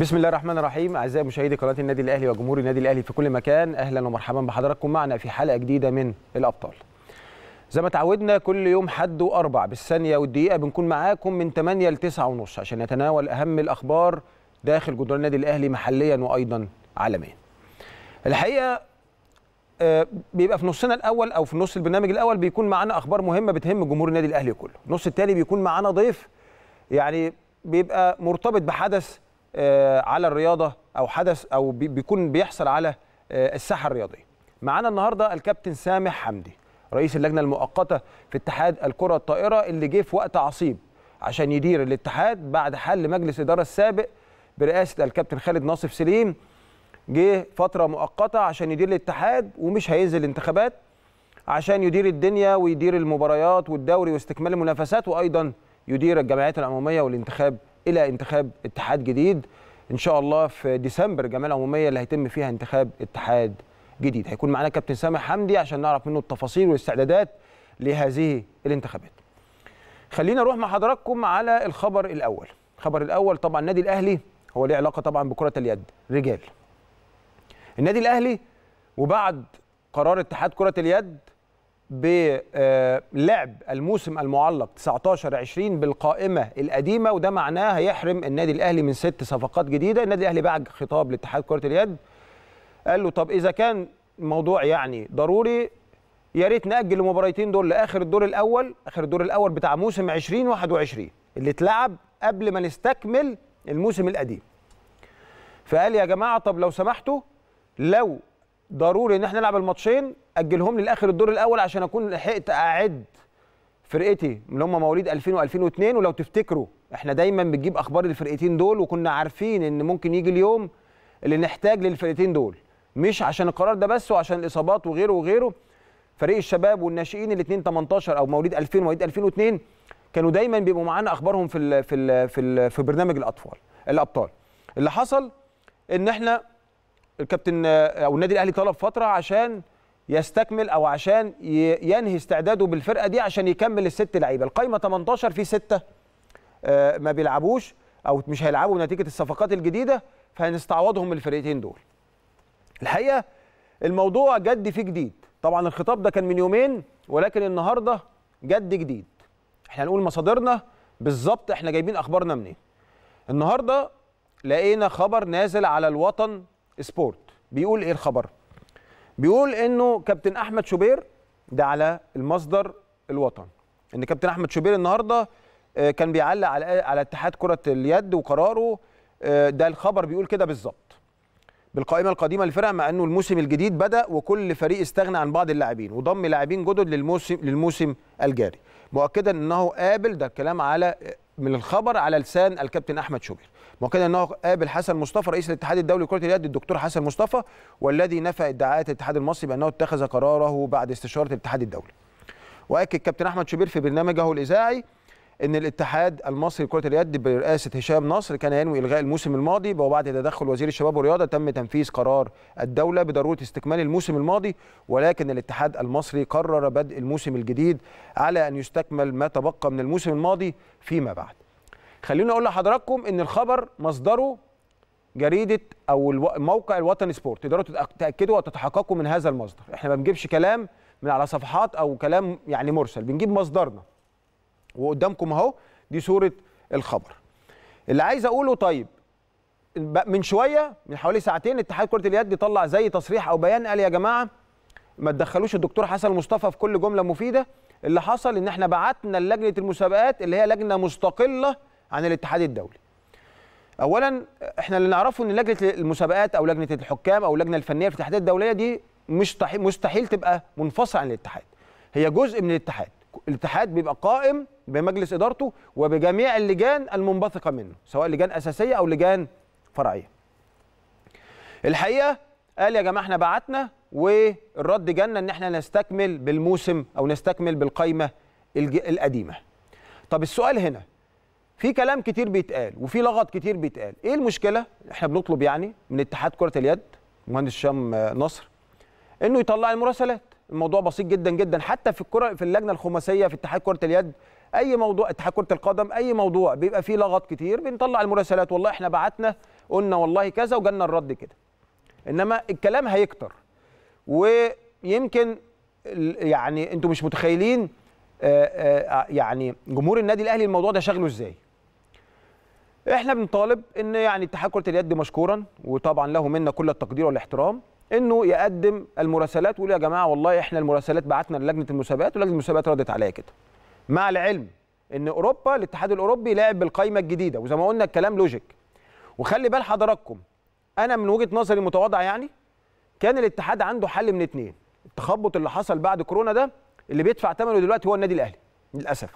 بسم الله الرحمن الرحيم اعزائي مشاهدي قناه النادي الاهلي وجمهور النادي الاهلي في كل مكان اهلا ومرحبا بحضراتكم معنا في حلقه جديده من الابطال زي ما تعودنا كل يوم حد واربع بالثانيه والدقيقه بنكون معاكم من 8 ل 9 ونص عشان نتناول اهم الاخبار داخل جدران النادي الاهلي محليا وايضا عالميا الحقيقه آه، بيبقى في نصنا الاول او في نص البرنامج الاول بيكون معانا اخبار مهمه بتهم جمهور النادي الاهلي كله النص التاني بيكون معانا ضيف يعني بيبقى مرتبط بحدث آه، على الرياضه او حدث او بيكون بيحصل على آه، الساحه الرياضيه معانا النهارده الكابتن سامح حمدي رئيس اللجنه المؤقته في اتحاد الكره الطائره اللي جه في وقت عصيب عشان يدير الاتحاد بعد حل مجلس اداره السابق برئاسه الكابتن خالد ناصف سليم جه فتره مؤقته عشان يدير الاتحاد ومش هينزل انتخابات عشان يدير الدنيا ويدير المباريات والدوري واستكمال المنافسات وايضا يدير الجمعيات العموميه والانتخاب الى انتخاب اتحاد جديد ان شاء الله في ديسمبر جمعيه عموميه اللي هيتم فيها انتخاب اتحاد جديد هيكون معانا كابتن سامح حمدي عشان نعرف منه التفاصيل والاستعدادات لهذه الانتخابات خلينا نروح مع حضراتكم على الخبر الاول الخبر الاول طبعا النادي الاهلي هو ليه علاقه طبعا بكره اليد رجال النادي الاهلي وبعد قرار اتحاد كره اليد بلعب الموسم المعلق 19 20 بالقائمه القديمه وده معناه هيحرم النادي الاهلي من ست صفقات جديده النادي الاهلي بعد خطاب لاتحاد كره اليد قال له طب اذا كان الموضوع يعني ضروري يا ريت ناجل المباراتين دول لاخر الدور الاول اخر الدور الاول بتاع موسم 20 21 اللي اتلعب قبل ما نستكمل الموسم القديم فقال يا جماعه طب لو سمحتوا لو ضروري ان احنا نلعب الماتشين اجلهم لي لاخر الدور الاول عشان اكون لحقت اعد فرقتي اللي هم مواليد 2000 و2002 ولو تفتكروا احنا دايما بنجيب اخبار الفرقتين دول وكنا عارفين ان ممكن يجي اليوم اللي نحتاج للفرقتين دول مش عشان القرار ده بس وعشان الاصابات وغيره وغيره فريق الشباب والناشئين الاثنين 18 او مواليد 2000 ومواليد 2002 كانوا دايما بيبقوا معانا اخبارهم في الـ في الـ في, الـ في برنامج الاطفال الابطال اللي حصل ان احنا الكابتن او النادي الاهلي طلب فتره عشان يستكمل او عشان ينهي استعداده بالفرقه دي عشان يكمل الست لعيبه القايمه 18 في ستة آه، ما بيلعبوش او مش هيلعبوا نتيجه الصفقات الجديده فهنستعوضهم من الفرقتين دول الحقيقه الموضوع جد في جديد طبعا الخطاب ده كان من يومين ولكن النهارده جد جديد احنا هنقول مصادرنا بالظبط احنا جايبين اخبارنا منين النهارده لقينا خبر نازل على الوطن سبورت بيقول ايه الخبر بيقول انه كابتن احمد شوبير ده على المصدر الوطن ان كابتن احمد شوبير النهارده آه، كان بيعلق على آه، على اتحاد كره اليد وقراره آه، ده الخبر بيقول كده بالظبط بالقائمه القديمه للفرقه مع انه الموسم الجديد بدا وكل فريق استغنى عن بعض اللاعبين وضم لاعبين جدد للموسم للموسم الجاري مؤكدا انه قابل ده الكلام على من الخبر على لسان الكابتن احمد شوبير مؤكدا انه قابل حسن مصطفى رئيس الاتحاد الدولي لكره اليد الدكتور حسن مصطفى والذي نفى ادعاءات الاتحاد المصري بانه اتخذ قراره بعد استشاره الاتحاد الدولي. واكد كابتن احمد شوبير في برنامجه الاذاعي ان الاتحاد المصري لكره اليد برئاسه هشام نصر كان ينوي الغاء الموسم الماضي وبعد تدخل وزير الشباب والرياضه تم تنفيذ قرار الدوله بضروره استكمال الموسم الماضي ولكن الاتحاد المصري قرر بدء الموسم الجديد على ان يستكمل ما تبقى من الموسم الماضي فيما بعد خليني اقول لحضراتكم ان الخبر مصدره جريده او الموقع الوطن سبورت تقدروا تتاكدوا وتتحققوا من هذا المصدر احنا ما بنجيبش كلام من على صفحات او كلام يعني مرسل بنجيب مصدرنا وقدامكم اهو دي صوره الخبر اللي عايز اقوله طيب من شويه من حوالي ساعتين اتحاد كره اليد طلع زي تصريح او بيان قال يا جماعه ما تدخلوش الدكتور حسن مصطفى في كل جمله مفيده اللي حصل ان احنا بعتنا لجنه المسابقات اللي هي لجنه مستقله عن الاتحاد الدولي اولا احنا اللي نعرفه ان لجنه المسابقات او لجنه الحكام او اللجنه الفنيه في الاتحادات الدوليه دي مش مستحيل تبقى منفصله عن الاتحاد هي جزء من الاتحاد الاتحاد بيبقى قائم بمجلس ادارته وبجميع اللجان المنبثقه منه سواء لجان اساسيه او لجان فرعيه الحقيقه قال يا جماعه احنا بعتنا والرد جانا ان احنا نستكمل بالموسم او نستكمل بالقائمه القديمه طب السؤال هنا في كلام كتير بيتقال وفي لغط كتير بيتقال ايه المشكله احنا بنطلب يعني من اتحاد كره اليد مهندس هشام نصر انه يطلع المراسلات الموضوع بسيط جدا جدا حتى في الكره في اللجنه الخماسيه في اتحاد كره اليد اي موضوع اتحاد كره القدم اي موضوع بيبقى فيه لغط كتير بنطلع المراسلات والله احنا بعتنا قلنا والله كذا وجالنا الرد كده انما الكلام هيكتر ويمكن يعني انتوا مش متخيلين آه، آه، يعني جمهور النادي الاهلي الموضوع ده شغله ازاي احنا بنطالب ان يعني اتحاد كره اليد مشكورا وطبعا له منا كل التقدير والاحترام انه يقدم المراسلات ويقول يا جماعه والله احنا المراسلات بعتنا للجنه المسابقات ولجنه المسابقات ردت عليا كده مع العلم ان اوروبا الاتحاد الاوروبي لعب بالقائمه الجديده وزي ما قلنا الكلام لوجيك وخلي بال حضراتكم انا من وجهه نظري المتواضعه يعني كان الاتحاد عنده حل من اتنين التخبط اللي حصل بعد كورونا ده اللي بيدفع ثمنه دلوقتي هو النادي الاهلي للاسف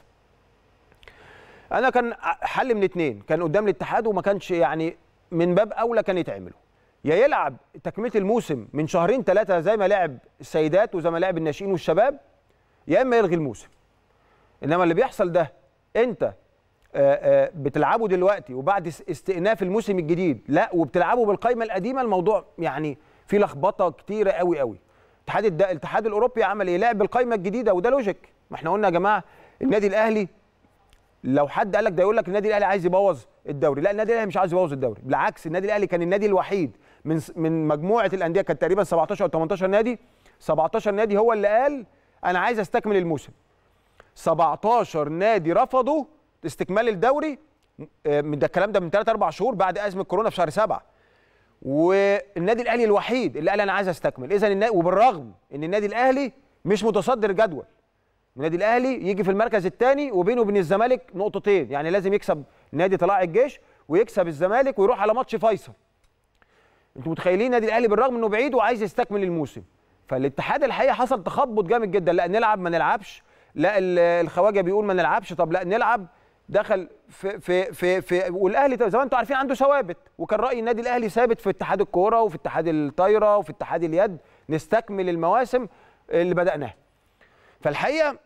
انا كان حل من اتنين كان قدام الاتحاد وما كانش يعني من باب اولى كان يتعمله يا يلعب تكمله الموسم من شهرين ثلاثه زي ما لعب السيدات وزي ما لعب الناشئين والشباب يا اما يلغي الموسم انما اللي بيحصل ده انت آه، آه، بتلعبه دلوقتي وبعد استئناف الموسم الجديد لا وبتلعبه بالقائمه القديمه الموضوع يعني في لخبطه كتيره قوي قوي الاتحاد الاتحاد الاوروبي عمل ايه لعب بالقائمه الجديده وده لوجيك ما احنا قلنا يا جماعه النادي الاهلي لو حد قال لك ده يقول لك النادي الاهلي عايز يبوظ الدوري لا النادي الاهلي مش عايز يبوظ الدوري بالعكس النادي الاهلي كان النادي الوحيد من من مجموعه الانديه كانت تقريبا 17 او 18 نادي 17 نادي هو اللي قال انا عايز استكمل الموسم 17 نادي رفضوا استكمال الدوري آه، من ده الكلام ده من 3 4 شهور بعد ازمه كورونا في شهر 7 والنادي الاهلي الوحيد اللي قال انا عايز استكمل اذا وبالرغم ان النادي الاهلي مش متصدر جدول النادي الاهلي يجي في المركز الثاني وبينه وبين الزمالك نقطتين يعني لازم يكسب نادي طلائع الجيش ويكسب الزمالك ويروح على ماتش فيصل انتوا متخيلين النادي الاهلي بالرغم انه بعيد وعايز يستكمل الموسم فالاتحاد الحقيقه حصل تخبط جامد جدا لا نلعب ما نلعبش لا الخواجه بيقول ما نلعبش طب لا نلعب دخل في في في, في والاهلي زي ما انتم عارفين عنده ثوابت وكان راي النادي الاهلي ثابت في اتحاد الكوره وفي اتحاد الطايره وفي اتحاد اليد نستكمل المواسم اللي بداناها فالحقيقه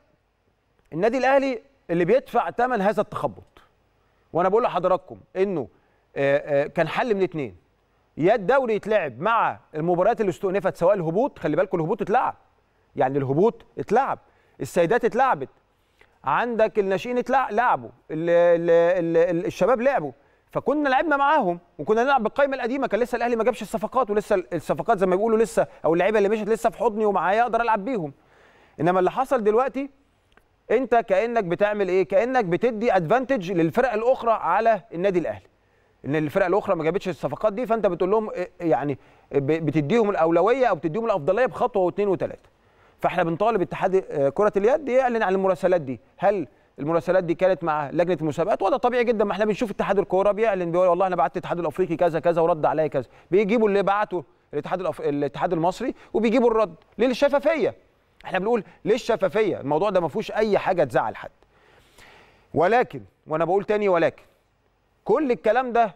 النادي الاهلي اللي بيدفع ثمن هذا التخبط وانا بقول لحضراتكم انه آه، آه، كان حل من اتنين يا الدوري يتلعب مع المباريات اللي استؤنفت سواء الهبوط خلي بالكم الهبوط اتلعب يعني الهبوط اتلعب السيدات اتلعبت عندك الناشئين اتلعبوا لعبوا الشباب لعبوا فكنا لعبنا معاهم وكنا نلعب بالقائمه القديمه كان لسه الاهلي ما جابش الصفقات ولسه الصفقات زي ما بيقولوا لسه او اللعيبه اللي مشت لسه في حضني ومعايا اقدر العب بيهم انما اللي حصل دلوقتي انت كانك بتعمل ايه كانك بتدي ادفانتج للفرق الاخرى على النادي الاهلي ان الفرق الاخرى ما جابتش الصفقات دي فانت بتقول لهم إيه، إيه، يعني بتديهم الاولويه او بتديهم الافضليه بخطوه واثنين وثلاثه فاحنا بنطالب اتحاد آه، كره اليد يعلن عن المراسلات دي هل المراسلات دي كانت مع لجنه المسابقات وده طبيعي جدا ما احنا بنشوف اتحاد الكوره بيعلن بيقول والله انا بعت الاتحاد الافريقي كذا كذا ورد عليا كذا بيجيبوا اللي بعته الاتحاد الاتحاد المصري وبيجيبوا الرد للشفافيه احنا بنقول ليه الشفافيه الموضوع ده ما فيهوش اي حاجه تزعل حد ولكن وانا بقول تاني ولكن كل الكلام ده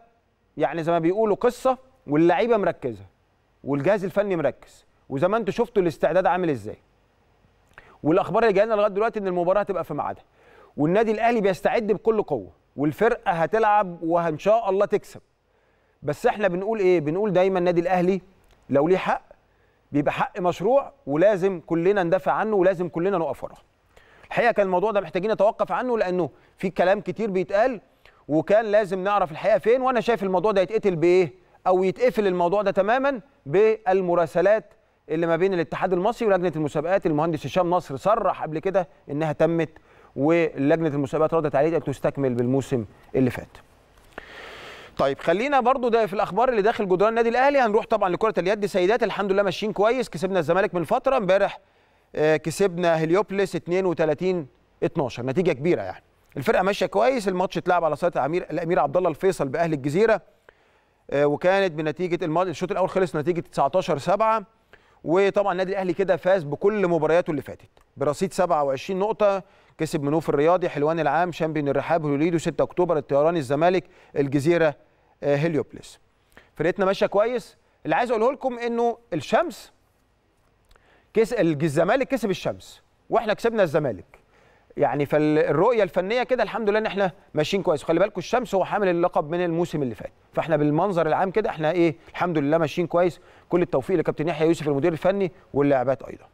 يعني زي ما بيقولوا قصه واللعيبه مركزه والجهاز الفني مركز وزي ما انتم شفتوا الاستعداد عامل ازاي والاخبار اللي جايه لنا لغايه دلوقتي ان المباراه هتبقى في ميعادها والنادي الاهلي بيستعد بكل قوه والفرقه هتلعب وان شاء الله تكسب بس احنا بنقول ايه بنقول دايما النادي الاهلي لو ليه حق بيبقى حق مشروع ولازم كلنا ندافع عنه ولازم كلنا نقف وراه الحقيقه كان الموضوع ده محتاجين نتوقف عنه لانه في كلام كتير بيتقال وكان لازم نعرف الحقيقه فين وانا شايف الموضوع ده يتقتل بايه او يتقفل الموضوع ده تماما بالمراسلات اللي ما بين الاتحاد المصري ولجنه المسابقات المهندس هشام نصر صرح قبل كده انها تمت ولجنه المسابقات ردت عليه قالت تستكمل بالموسم اللي فات طيب خلينا برضو ده في الاخبار اللي داخل جدران النادي الاهلي هنروح طبعا لكره اليد سيدات الحمد لله ماشيين كويس كسبنا الزمالك من فتره امبارح آه، كسبنا هليوبلس 32 12 نتيجه كبيره يعني الفرقه ماشيه كويس الماتش اتلعب على صاله الامير الامير عبد الله الفيصل باهل الجزيره آه، وكانت بنتيجه الشوط الاول خلص نتيجه 19 7 وطبعا النادي الاهلي كده فاز بكل مبارياته اللي فاتت برصيد 27 نقطه كسب منوف الرياضي حلوان العام شامبيون الرحاب هوليدو 6 اكتوبر الطيران الزمالك الجزيره هيليوبليس آه، فرقتنا ماشيه كويس اللي عايز اقوله لكم انه الشمس كس الزمالك كسب الشمس واحنا كسبنا الزمالك يعني فالرؤيه الفنيه كده الحمد لله ان احنا ماشيين كويس وخلي بالكم الشمس هو حامل اللقب من الموسم اللي فات فاحنا بالمنظر العام كده احنا ايه الحمد لله ماشيين كويس كل التوفيق لكابتن يحيى يوسف المدير الفني واللاعبات ايضا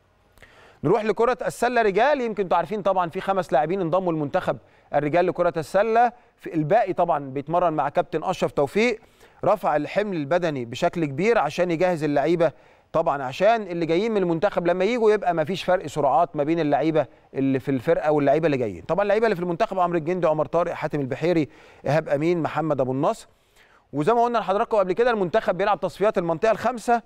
نروح لكرة السلة رجال يمكن انتوا عارفين طبعا في خمس لاعبين انضموا المنتخب الرجال لكرة السلة في الباقي طبعا بيتمرن مع كابتن أشرف توفيق رفع الحمل البدني بشكل كبير عشان يجهز اللعيبة طبعا عشان اللي جايين من المنتخب لما يجوا يبقى ما فيش فرق سرعات ما بين اللعيبه اللي في الفرقه واللعيبه اللي جايين طبعا اللعيبه اللي في المنتخب عمرو الجندي عمر طارق حاتم البحيري ايهاب امين محمد ابو النصر وزي ما قلنا لحضراتكم قبل كده المنتخب بيلعب تصفيات المنطقه الخامسه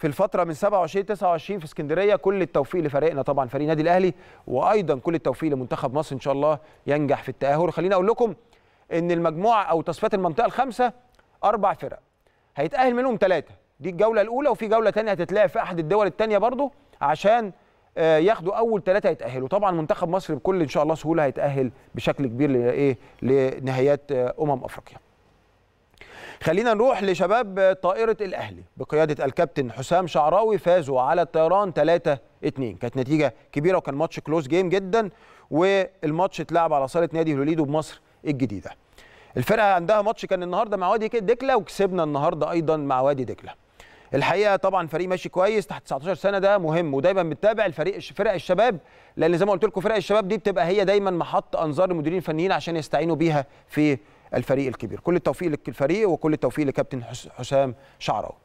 في الفتره من 27 29 في اسكندريه كل التوفيق لفريقنا طبعا فريق النادي الاهلي وايضا كل التوفيق لمنتخب مصر ان شاء الله ينجح في التاهل خليني اقول لكم ان المجموعه او تصفيات المنطقه الخمسه اربع فرق هيتاهل منهم ثلاثه دي الجوله الاولى وفي جوله ثانيه هتتلعب في احد الدول الثانيه برضه عشان آه، ياخدوا اول ثلاثه يتاهلوا طبعا منتخب مصر بكل ان شاء الله سهوله هيتاهل بشكل كبير لايه لنهايات آه، امم افريقيا خلينا نروح لشباب طائرة الأهلي بقيادة الكابتن حسام شعراوي فازوا على الطيران 3 2 كانت نتيجة كبيرة وكان ماتش كلوز جيم جدا والماتش اتلعب على صالة نادي الوليد بمصر الجديدة الفرقة عندها ماتش كان النهاردة مع وادي دكلة وكسبنا النهاردة أيضا مع وادي دكلة الحقيقه طبعا فريق ماشي كويس تحت 19 سنه ده مهم ودايما بتتابع الفريق فرق الشباب لان زي ما قلت لكم فرق الشباب دي بتبقى هي دايما محط انظار المديرين الفنيين عشان يستعينوا بيها في الفريق الكبير كل التوفيق للفريق وكل التوفيق لكابتن حسام شعراوي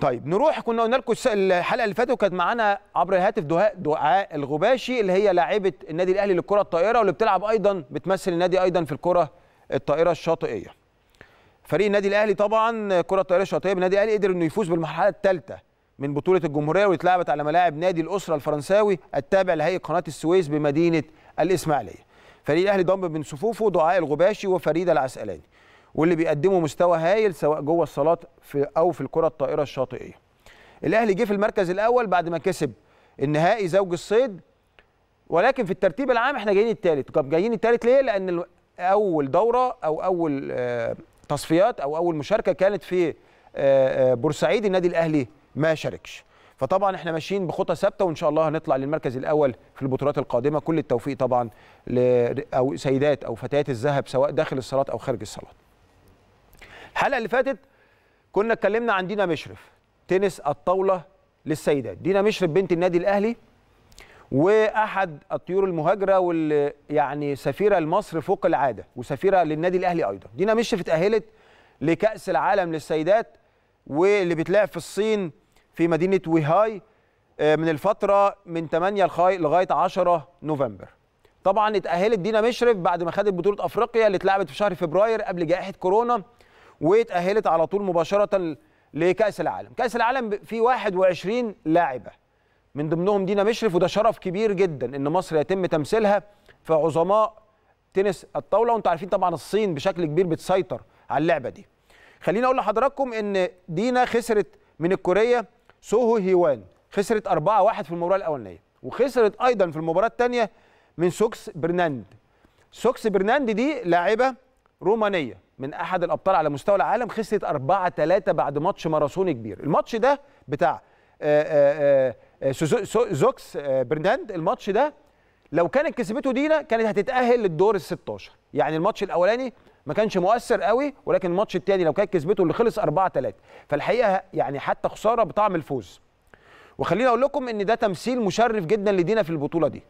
طيب نروح كنا قلنا لكم الحلقه اللي فاتت وكانت معانا عبر الهاتف دعاء دعاء الغباشي اللي هي لاعبه النادي الاهلي للكره الطائره واللي بتلعب ايضا بتمثل النادي ايضا في الكره الطائره الشاطئيه فريق النادي الاهلي طبعا كره الطائره الشاطئيه بالنادي الاهلي قدر انه يفوز بالمرحله الثالثه من بطوله الجمهوريه واتلعبت على ملاعب نادي الاسره الفرنساوي التابع لهيئه قناه السويس بمدينه الاسماعيليه فريق الاهلي ضم من صفوفه دعاء الغباشي وفريد العسقلاني واللي بيقدموا مستوى هايل سواء جوه الصالات في او في الكره الطائره الشاطئيه. الاهلي جه في المركز الاول بعد ما كسب النهائي زوج الصيد ولكن في الترتيب العام احنا جايين الثالث، طب جايين الثالث ليه؟ لان اول دوره او اول آه، تصفيات او اول مشاركه كانت في آه، آه، بورسعيد النادي الاهلي ما شاركش. فطبعا احنا ماشيين بخطى ثابته وان شاء الله هنطلع للمركز الاول في البطولات القادمه كل التوفيق طبعا ل او سيدات او فتيات الذهب سواء داخل الصالات او خارج الصالات الحلقه اللي فاتت كنا اتكلمنا عن دينا مشرف تنس الطاوله للسيدات دينا مشرف بنت النادي الاهلي واحد الطيور المهاجره واللي يعني سفيره لمصر فوق العاده وسفيره للنادي الاهلي ايضا دينا مشرف اتاهلت لكاس العالم للسيدات واللي بتلعب في الصين في مدينه ويهاي آه، من الفتره من 8 لغايه 10 نوفمبر طبعا اتاهلت دينا مشرف بعد ما خدت بطوله افريقيا اللي اتلعبت في شهر فبراير قبل جائحه كورونا واتاهلت على طول مباشره لكاس العالم كاس العالم فيه 21 لاعبه من ضمنهم دينا مشرف وده شرف كبير جدا ان مصر يتم تمثيلها في عظماء تنس الطاوله وانتم عارفين طبعا الصين بشكل كبير بتسيطر على اللعبه دي خليني اقول لحضراتكم ان دينا خسرت من الكوريه سوهو هيوان خسرت 4-1 في المباراه الاولانيه وخسرت ايضا في المباراه الثانيه من سوكس برناند سوكس برناند دي لاعبه رومانيه من احد الابطال على مستوى العالم خسرت 4 3 بعد ماتش ماراثوني كبير الماتش ده بتاع زوكس آه، آه، آه، برناند الماتش ده لو كانت كسبته دينا كانت هتتاهل للدور ال 16 يعني الماتش الاولاني ما كانش مؤثر قوي ولكن الماتش الثاني لو كانت كسبته اللي خلص 4 3 فالحقيقه يعني حتى خساره بطعم الفوز وخليني اقول لكم ان ده تمثيل مشرف جدا لدينا في البطوله دي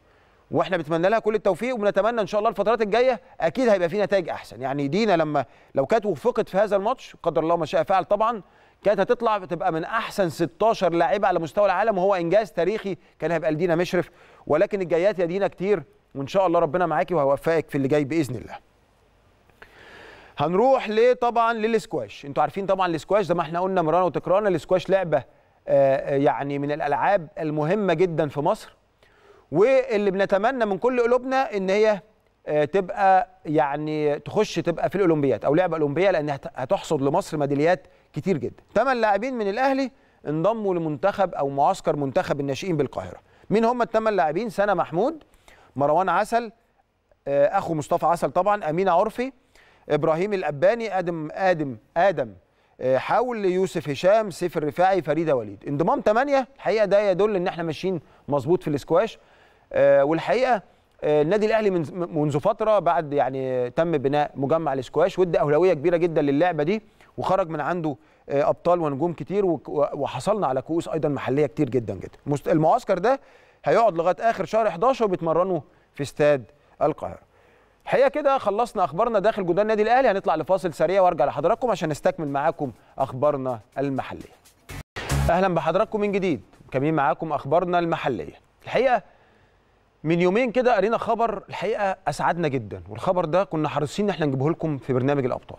واحنا بنتمنى لها كل التوفيق وبنتمنى ان شاء الله الفترات الجايه اكيد هيبقى في نتائج احسن يعني دينا لما لو كانت وفقت في هذا الماتش قدر الله ما شاء فعل طبعا كانت هتطلع تبقى من احسن 16 لاعيبه على مستوى العالم وهو انجاز تاريخي كان هيبقى لدينا مشرف ولكن الجايات يا دينا كتير وان شاء الله ربنا معاكي وهيوفقك في اللي جاي باذن الله هنروح ليه طبعا للسكواش انتوا عارفين طبعا السكواش زي ما احنا قلنا مرانا وتكرانا السكواش لعبه آه، آه، يعني من الالعاب المهمه جدا في مصر واللي بنتمنى من كل قلوبنا ان هي آه، تبقى يعني تخش تبقى في الاولمبيات او لعبه اولمبيه لان هتحصد لمصر ميداليات كتير جدا ثمان لاعبين من الاهلي انضموا لمنتخب او معسكر منتخب الناشئين بالقاهره مين هم الثمان لاعبين سنه محمود مروان عسل اخو مصطفى عسل طبعا امينه عرفي ابراهيم الاباني ادم ادم ادم آه، حول يوسف هشام سيف الرفاعي فريده وليد انضمام ثمانيه الحقيقه ده يدل ان احنا ماشيين مظبوط في الاسكواش آه، والحقيقه آه، النادي الاهلي من منذ فتره بعد يعني تم بناء مجمع الاسكواش وادى اولويه كبيره جدا للعبه دي وخرج من عنده ابطال ونجوم كتير وحصلنا على كؤوس ايضا محليه كتير جدا جدا المعسكر ده هيقعد لغايه اخر شهر 11 وبيتمرنوا في استاد القاهره الحقيقه كده خلصنا اخبارنا داخل جدران النادي الاهلي هنطلع لفاصل سريع وارجع لحضراتكم عشان نستكمل معاكم اخبارنا المحليه اهلا بحضراتكم من جديد كمين معاكم اخبارنا المحليه الحقيقه من يومين كده قرينا خبر الحقيقه اسعدنا جدا والخبر ده كنا حريصين ان احنا نجيبه لكم في برنامج الابطال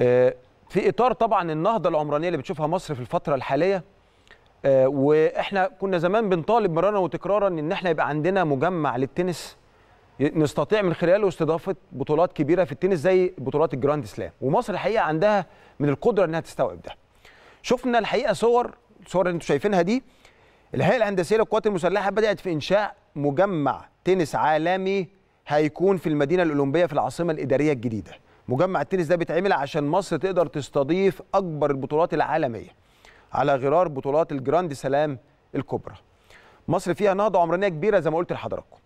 آه، في اطار طبعا النهضه العمرانيه اللي بتشوفها مصر في الفتره الحاليه آه، واحنا كنا زمان بنطالب مرارا وتكرارا ان احنا يبقى عندنا مجمع للتنس نستطيع من خلاله استضافه بطولات كبيره في التنس زي بطولات الجراند سلام ومصر الحقيقه عندها من القدره انها تستوعب ده شفنا الحقيقه صور الصور اللي انتم شايفينها دي الهيئه الهندسيه للقوات المسلحه بدات في انشاء مجمع تنس عالمي هيكون في المدينه الاولمبيه في العاصمه الاداريه الجديده مجمع التنس ده بيتعمل عشان مصر تقدر تستضيف اكبر البطولات العالميه على غرار بطولات الجراند سلام الكبرى مصر فيها نهضه عمرانيه كبيره زي ما قلت لحضراتكم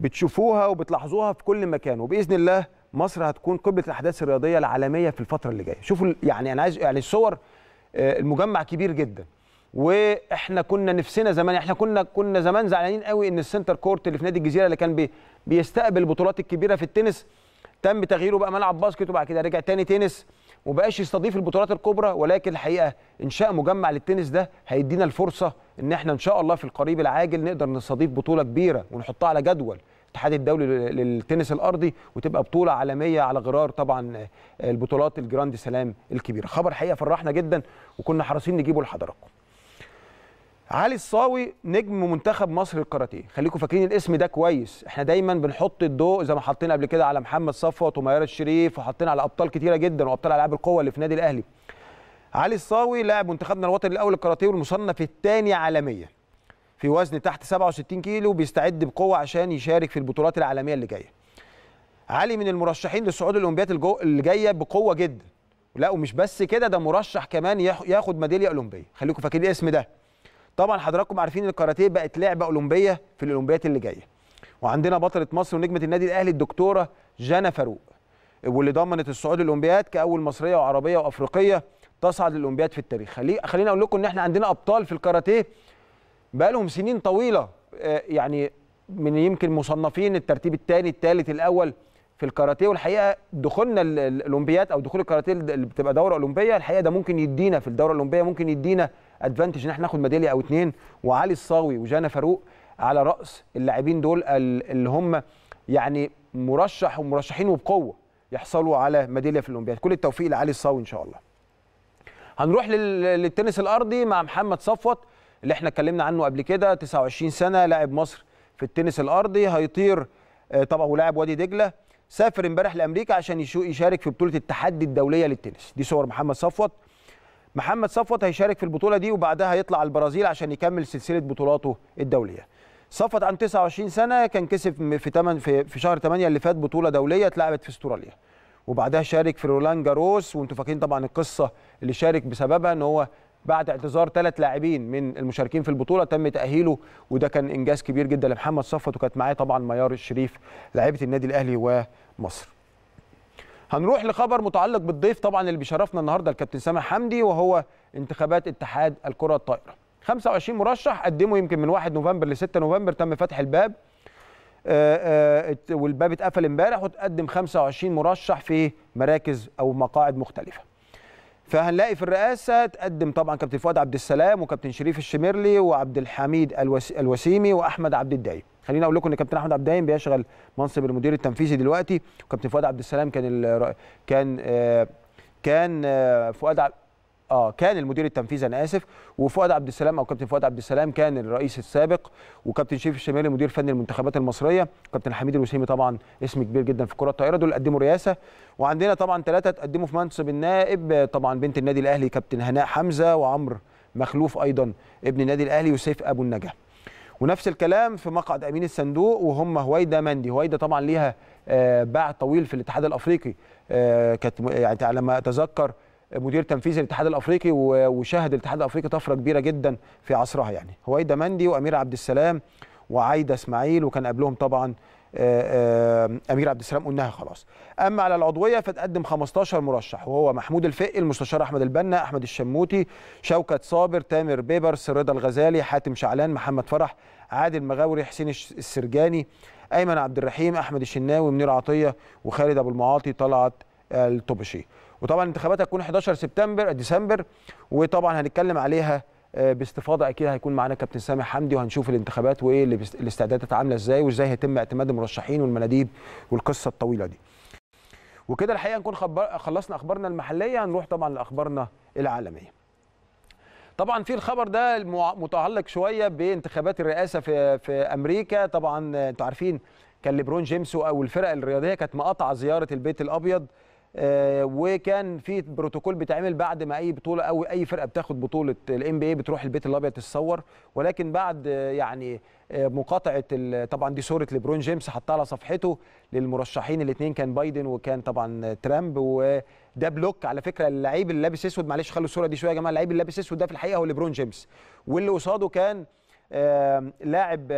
بتشوفوها وبتلاحظوها في كل مكان وباذن الله مصر هتكون قبله الاحداث الرياضيه العالميه في الفتره اللي جايه شوفوا يعني انا عايز يعني الصور آه، المجمع كبير جدا واحنا كنا نفسنا زمان احنا كنا كنا زمان زعلانين قوي ان السنتر كورت اللي في نادي الجزيره اللي كان بيستقبل البطولات الكبيره في التنس تم تغييره بقى ملعب باسكت وبعد كده رجع تاني تنس وبقاش يستضيف البطولات الكبرى ولكن الحقيقه انشاء مجمع للتنس ده هيدينا الفرصه ان احنا ان شاء الله في القريب العاجل نقدر نستضيف بطوله كبيره ونحطها على جدول الاتحاد الدولي للتنس الارضي وتبقى بطوله عالميه على غرار طبعا البطولات الجراند سلام الكبيره خبر حقيقه فرحنا جدا وكنا حريصين نجيبه لحضراتكم علي الصاوي نجم منتخب مصر الكاراتيه خليكم فاكرين الاسم ده كويس احنا دايما بنحط الضوء زي ما حطينا قبل كده على محمد صفوت وميار الشريف وحطينا على ابطال كتيره جدا وابطال العاب القوه اللي في النادي الاهلي علي الصاوي لاعب منتخبنا الوطني الاول للكاراتيه والمصنف الثاني عالميا في وزن تحت 67 كيلو بيستعد بقوه عشان يشارك في البطولات العالميه اللي جايه علي من المرشحين للصعود الاولمبيات اللي جايه بقوه جدا لا ومش بس كده ده مرشح كمان ياخد ميداليه اولمبيه خليكم فاكرين الاسم ده طبعا حضراتكم عارفين الكاراتيه بقت لعبه اولمبيه في الاولمبيات اللي جايه وعندنا بطله مصر ونجمه النادي الاهلي الدكتوره جانا فاروق واللي ضمنت الصعود الاولمبيات كاول مصريه وعربيه وافريقيه تصعد الاولمبيات في التاريخ خلي خليني اقول لكم ان احنا عندنا ابطال في الكاراتيه بقالهم سنين طويله آه، يعني من يمكن مصنفين الترتيب الثاني الثالث الاول في الكاراتيه والحقيقه دخولنا الاولمبيات او دخول الكاراتيه اللي بتبقى دوره اولمبيه الحقيقه ده ممكن يدينا في الدوره الاولمبيه ممكن يدينا ادفانتج ان احنا ناخد ميداليه او اتنين وعلي الصاوي وجانا فاروق على راس اللاعبين دول اللي هم يعني مرشح ومرشحين وبقوه يحصلوا على ميداليه في الاولمبياد كل التوفيق لعلي الصاوي ان شاء الله هنروح للتنس الارضي مع محمد صفوت اللي احنا اتكلمنا عنه قبل كده 29 سنه لاعب مصر في التنس الارضي هيطير آه، طبعا هو لاعب وادي دجله سافر امبارح لامريكا عشان يشارك في بطوله التحدي الدوليه للتنس دي صور محمد صفوت محمد صفوت هيشارك في البطوله دي وبعدها هيطلع البرازيل عشان يكمل سلسله بطولاته الدوليه صفوت عن 29 سنه كان كسب في 8 في, في شهر 8 اللي فات بطوله دوليه اتلعبت في استراليا وبعدها شارك في رولان جاروس وانتم فاكرين طبعا القصه اللي شارك بسببها ان هو بعد اعتذار ثلاث لاعبين من المشاركين في البطوله تم تاهيله وده كان انجاز كبير جدا لمحمد صفوت وكانت معاه طبعا ميار الشريف لاعيبه النادي الاهلي ومصر هنروح لخبر متعلق بالضيف طبعا اللي بيشرفنا النهارده الكابتن سامح حمدي وهو انتخابات اتحاد الكره الطائره 25 مرشح قدموا يمكن من 1 نوفمبر ل 6 نوفمبر تم فتح الباب آه، آه، والباب اتقفل امبارح وتقدم 25 مرشح في مراكز او مقاعد مختلفه فهنلاقي في الرئاسه تقدم طبعا كابتن فؤاد عبد السلام وكابتن شريف الشميرلي وعبد الحميد الوسيمي واحمد عبد الدايب خليني اقول لكم ان كابتن احمد عبد بيشغل منصب المدير التنفيذي دلوقتي وكابتن فؤاد عبد السلام كان ال... كان آه، كان آه، فؤاد عبد اه كان المدير التنفيذي انا اسف وفؤاد عبد السلام او كابتن فؤاد عبد السلام كان الرئيس السابق وكابتن شريف الشمالي مدير فني المنتخبات المصريه كابتن حميد الوسيمي طبعا اسم كبير جدا في كره الطائره دول قدموا رئاسه وعندنا طبعا ثلاثه تقدموا في منصب النائب طبعا بنت النادي الاهلي كابتن هناء حمزه وعمرو مخلوف ايضا ابن النادي الاهلي وسيف ابو النجا ونفس الكلام في مقعد امين الصندوق وهم هويدا مندي هويدا طبعا ليها آه، باع طويل في الاتحاد الافريقي آه، كانت يعني على ما اتذكر مدير تنفيذي للاتحاد الافريقي وشهد الاتحاد الافريقي طفره كبيره جدا في عصرها يعني هويدا مندي وامير عبد السلام وعايده اسماعيل وكان قبلهم طبعا آه، آه، امير عبد السلام قلناها خلاص اما على العضويه فتقدم 15 مرشح وهو محمود الفقي المستشار احمد البنا احمد الشموتي شوكت صابر تامر بيبرس رضا الغزالي حاتم شعلان محمد فرح عادل مغاوري حسين السرجاني ايمن عبد الرحيم احمد الشناوي منير عطيه وخالد ابو المعاطي طلعت الطبشي وطبعا الانتخابات هتكون 11 سبتمبر ديسمبر وطبعا هنتكلم عليها آه، باستفاضه اكيد هيكون معانا كابتن سامح حمدي وهنشوف الانتخابات وايه الاستعدادات عامله ازاي وازاي هيتم اعتماد المرشحين والمناديب والقصه الطويله دي. وكده الحقيقه نكون خلصنا اخبارنا المحليه هنروح طبعا لاخبارنا العالميه. طبعا في الخبر ده متعلق شويه بانتخابات الرئاسه في في امريكا طبعا انتوا عارفين كان ليبرون جيمس الفرق الرياضيه كانت مقاطعه زياره البيت الابيض آه، وكان في بروتوكول بيتعمل بعد ما اي بطوله او اي فرقه بتاخد بطوله الام بي اي بتروح البيت الابيض تتصور ولكن بعد آه، يعني آه، مقاطعه طبعا دي صوره ليبرون جيمس حطها على صفحته للمرشحين الاثنين كان بايدن وكان طبعا ترامب وده بلوك على فكره اللعيب اللي لابس اسود معلش خلوا الصوره دي شويه يا جماعه اللعيب اللي لابس اسود ده في الحقيقه هو ليبرون جيمس واللي قصاده كان لاعب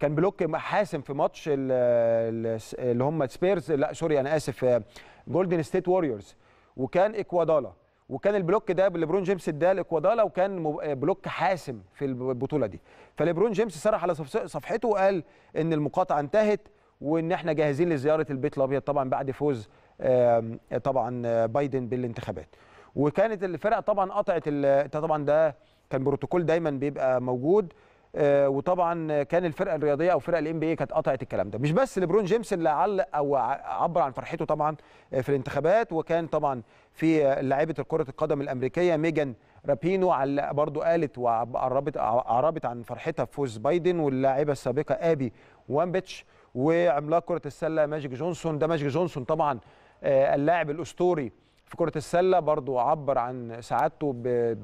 كان بلوك حاسم في ماتش اللي هم سبيرز لا سوري انا اسف جولدن ستيت ووريرز وكان اكوادالا وكان البلوك ده ليبرون جيمس اداه لاكوادالا وكان آه، بلوك حاسم في البطوله دي فليبرون جيمس صرح على صفحته وقال ان المقاطعه انتهت وان احنا جاهزين لزياره البيت الابيض طبعا بعد فوز آه، طبعا آه، بايدن بالانتخابات وكانت الفرق طبعا قطعت طبعا ده كان بروتوكول دايما بيبقى موجود آه، وطبعا كان الفرقه الرياضيه او فرق الام بي اي كانت قطعت الكلام ده مش بس ليبرون جيمس اللي علق او عبر عن فرحته طبعا آه، في الانتخابات وكان طبعا في لاعيبه كره القدم الامريكيه ميجان رابينو على برضو قالت وعربت عربت عن فرحتها بفوز بايدن واللاعبه السابقه ابي وامبتش وعملاق كره السله ماجيك جونسون ده ماجيك جونسون طبعا آه، اللاعب الاسطوري في كرة السلة برضو عبر عن سعادته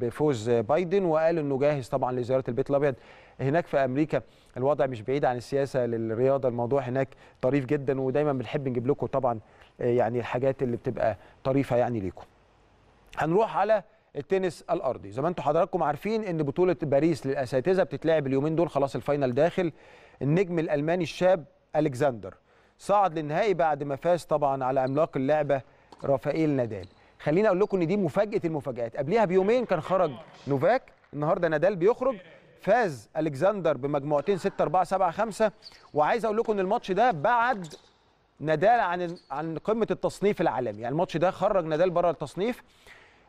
بفوز بايدن وقال انه جاهز طبعا لزيارة البيت الابيض هناك في امريكا الوضع مش بعيد عن السياسة للرياضة الموضوع هناك طريف جدا ودايما بنحب نجيب لكم طبعا آه، يعني الحاجات اللي بتبقى طريفة يعني ليكم هنروح على التنس الارضي زي ما انتم حضراتكم عارفين ان بطوله باريس للاساتذه بتتلعب اليومين دول خلاص الفاينل داخل النجم الالماني الشاب الكسندر صعد للنهائي بعد ما فاز طبعا على عملاق اللعبه رافائيل نادال خليني اقول لكم ان دي مفاجاه المفاجات قبليها بيومين كان خرج نوفاك النهارده نادال بيخرج فاز الكسندر بمجموعتين 6 4 7 5 وعايز اقول لكم ان الماتش ده بعد نادال عن عن قمه التصنيف العالمي يعني الماتش ده خرج نادال بره التصنيف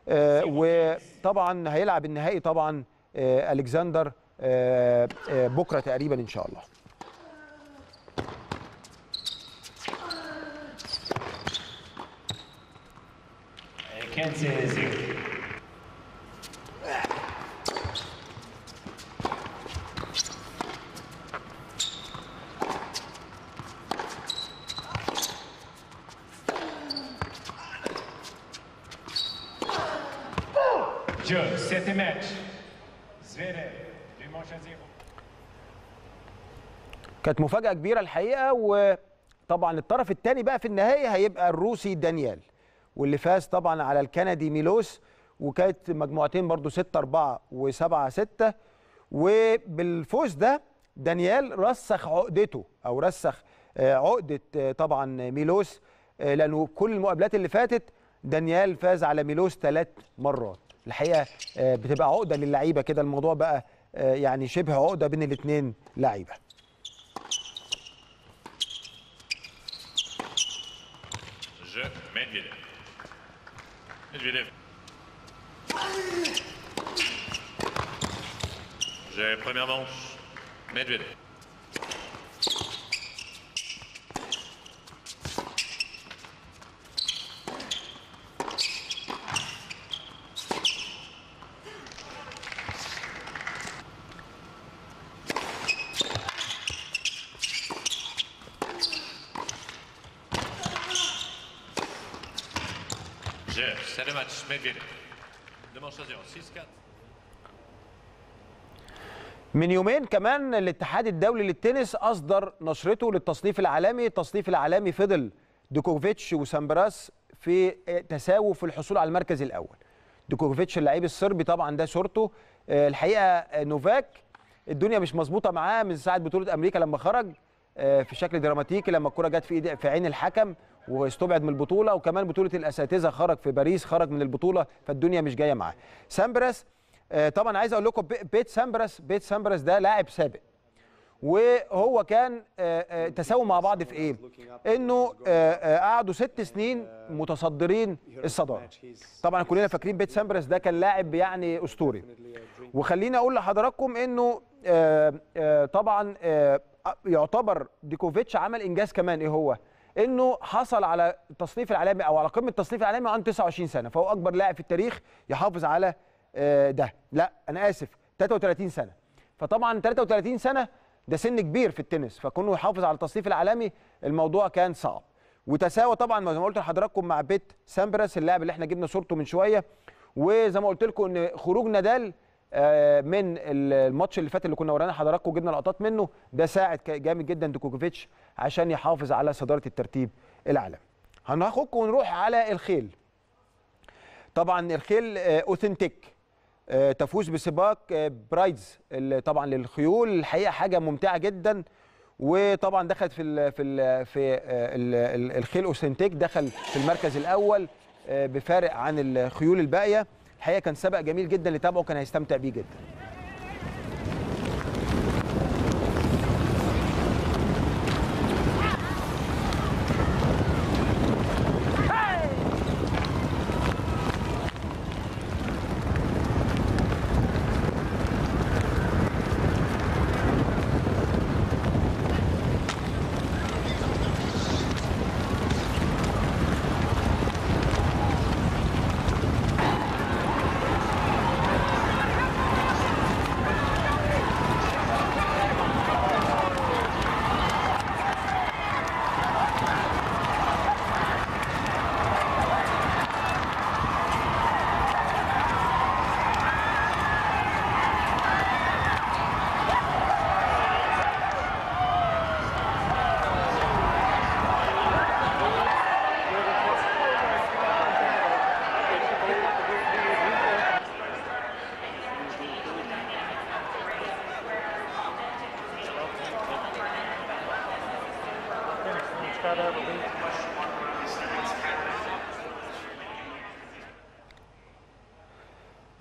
آه وطبعا هيلعب النهائي طبعا آه الكسندر آه آه بكره تقريبا ان شاء الله Can't say this here. كانت مفاجأة كبيرة الحقيقة وطبعا الطرف الثاني بقى في النهاية هيبقى الروسي دانيال واللي فاز طبعا على الكندي ميلوس وكانت مجموعتين برضو 6 4 و7 6 وبالفوز ده دانيال رسخ عقدته او رسخ آه، عقده آه، طبعا ميلوس آه، لانه كل المقابلات اللي فاتت دانيال فاز على ميلوس ثلاث مرات الحقيقه بتبقى عقده للعيبه كده الموضوع بقى يعني شبه عقده بين الاثنين لعيبه J'ai première manche. Medvedev. Jeff, c'est le match manche à 0, 6-4. من يومين كمان الاتحاد الدولي للتنس اصدر نشرته للتصنيف العالمي، التصنيف العالمي فضل دوكوفيتش وسامبراس في تساوي في الحصول على المركز الاول. دوكوفيتش اللعيب الصربي طبعا ده صورته آه، الحقيقه آه، نوفاك الدنيا مش مظبوطه معاه من ساعه بطوله امريكا لما خرج آه، في شكل دراماتيكي لما الكره جت في ايد في عين الحكم واستبعد من البطوله وكمان بطوله الاساتذه خرج في باريس خرج من البطوله فالدنيا مش جايه معاه سامبراس آه، طبعا عايز اقول لكم بيت سامبراس بيت سامبراس ده لاعب سابق وهو كان آه، آه، تساووا مع بعض في ايه؟ انه قعدوا ست سنين متصدرين الصداره. طبعا كلنا فاكرين بيت سامبرس ده كان لاعب يعني اسطوري. وخليني اقول لحضراتكم انه طبعا يعتبر ديكوفيتش عمل انجاز كمان ايه هو؟ انه حصل على التصنيف العالمي او على قمه التصنيف العالمي عن 29 سنه فهو اكبر لاعب في التاريخ يحافظ على آه، ده لا انا اسف 33 سنه فطبعا 33 سنه ده سن كبير في التنس فكونه يحافظ على التصنيف العالمي الموضوع كان صعب وتساوى طبعا زي ما قلت لحضراتكم مع بيت سامبرس اللاعب اللي احنا جبنا صورته من شويه وزي ما قلت لكم ان خروج نادال آه، من الماتش اللي فات اللي كنا ورانا حضراتكم جبنا لقطات منه ده ساعد جامد جدا دوكوفيتش عشان يحافظ على صداره الترتيب العالمي. هناخدكم ونروح على الخيل. طبعا الخيل اوثنتيك آه، آه، تفوز بسباق برايدز طبعا للخيول الحقيقه حاجه ممتعه جدا وطبعا دخلت في الـ في الـ في الـ الخيل اوثنتيك دخل في المركز الاول بفارق عن الخيول الباقيه الحقيقه كان سبق جميل جدا اللي تابعه كان هيستمتع بيه جدا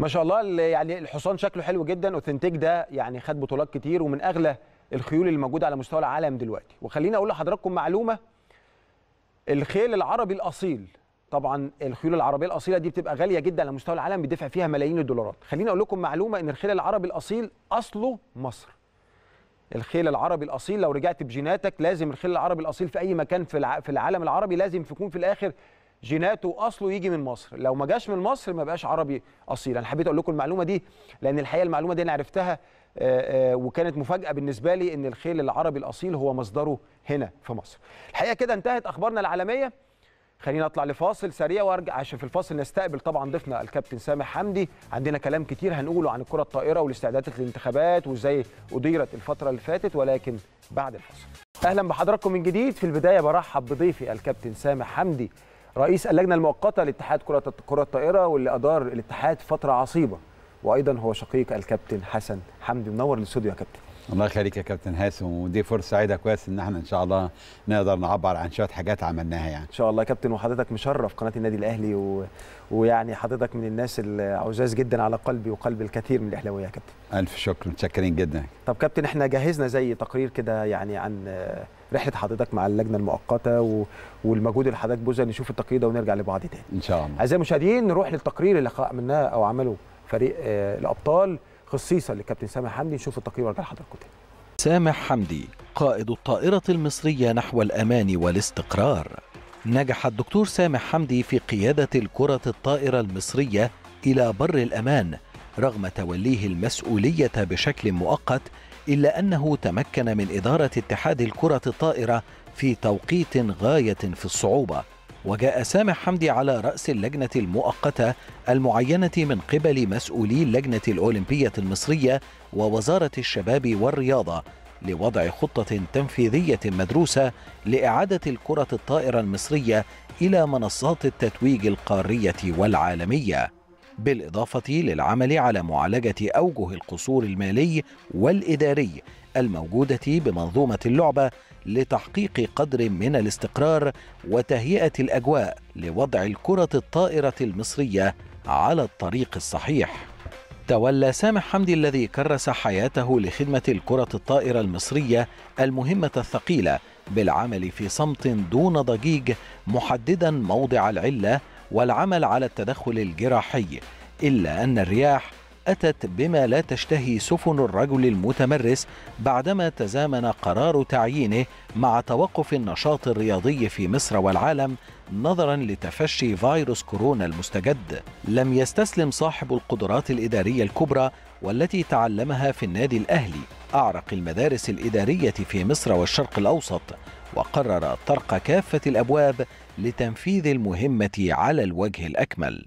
ما شاء الله يعني الحصان شكله حلو جدا اوثنتيك ده يعني خد بطولات كتير ومن اغلى الخيول اللي موجوده على مستوى العالم دلوقتي وخليني اقول لحضراتكم معلومه الخيل العربي الاصيل طبعا الخيول العربيه الاصيله دي بتبقى غاليه جدا على مستوى العالم بيدفع فيها ملايين الدولارات خليني اقول لكم معلومه ان الخيل العربي الاصيل اصله مصر الخيل العربي الاصيل لو رجعت بجيناتك لازم الخيل العربي الاصيل في اي مكان في العالم العربي لازم يكون في الاخر جيناته اصله يجي من مصر لو ما جاش من مصر ما بقاش عربي اصيل انا حبيت اقول لكم المعلومه دي لان الحقيقه المعلومه دي انا عرفتها آه، آه، وكانت مفاجاه بالنسبه لي ان الخيل العربي الاصيل هو مصدره هنا في مصر الحقيقه كده انتهت اخبارنا العالميه خلينا اطلع لفاصل سريع وارجع عشان في الفاصل نستقبل طبعا ضيفنا الكابتن سامح حمدي عندنا كلام كتير هنقوله عن الكره الطائره والاستعدادات للانتخابات وازاي اديرت الفتره اللي فاتت ولكن بعد الفاصل اهلا بحضراتكم من جديد في البدايه برحب بضيفي الكابتن سامح حمدي رئيس اللجنه المؤقته لاتحاد كره كره الطائره واللي ادار الاتحاد فتره عصيبه وايضا هو شقيق الكابتن حسن حمدي منور الاستوديو يا كابتن الله يخليك يا كابتن هاسم ودي فرصه سعيده كويس ان احنا ان شاء الله نقدر نعبر عن شويه حاجات عملناها يعني ان شاء الله يا كابتن وحضرتك مشرف قناه النادي الاهلي و... ويعني حضرتك من الناس العزاز جدا على قلبي وقلب الكثير من الاهلاويه يا كابتن الف شكر متشكرين جدا طب كابتن احنا جهزنا زي تقرير كده يعني عن رحله حضرتك مع اللجنه المؤقته و... والمجهود اللي حضرتك بذل نشوف التقرير ده ونرجع لبعض تاني ان شاء الله اعزائي المشاهدين نروح للتقرير اللي عملناه او عمله فريق آه، الابطال خصيصا للكابتن سامح حمدي نشوف التقرير ونرجع لحضراتكم تاني سامح حمدي قائد الطائره المصريه نحو الامان والاستقرار نجح الدكتور سامح حمدي في قياده الكره الطائره المصريه الى بر الامان رغم توليه المسؤوليه بشكل مؤقت إلا أنه تمكن من إدارة اتحاد الكرة الطائرة في توقيت غاية في الصعوبة وجاء سامح حمدي على رأس اللجنة المؤقتة المعينة من قبل مسؤولي اللجنة الأولمبية المصرية ووزارة الشباب والرياضة لوضع خطة تنفيذية مدروسة لإعادة الكرة الطائرة المصرية إلى منصات التتويج القارية والعالمية بالإضافة للعمل على معالجة أوجه القصور المالي والإداري الموجودة بمنظومة اللعبة لتحقيق قدر من الاستقرار وتهيئة الأجواء لوضع الكرة الطائرة المصرية على الطريق الصحيح. تولى سامح حمدي الذي كرس حياته لخدمة الكرة الطائرة المصرية المهمة الثقيلة بالعمل في صمت دون ضجيج محددا موضع العلة والعمل على التدخل الجراحي إلا أن الرياح أتت بما لا تشتهي سفن الرجل المتمرس بعدما تزامن قرار تعيينه مع توقف النشاط الرياضي في مصر والعالم نظرا لتفشي فيروس كورونا المستجد. لم يستسلم صاحب القدرات الإدارية الكبرى والتي تعلمها في النادي الأهلي أعرق المدارس الإدارية في مصر والشرق الأوسط وقرر طرق كافة الأبواب لتنفيذ المهمة على الوجه الأكمل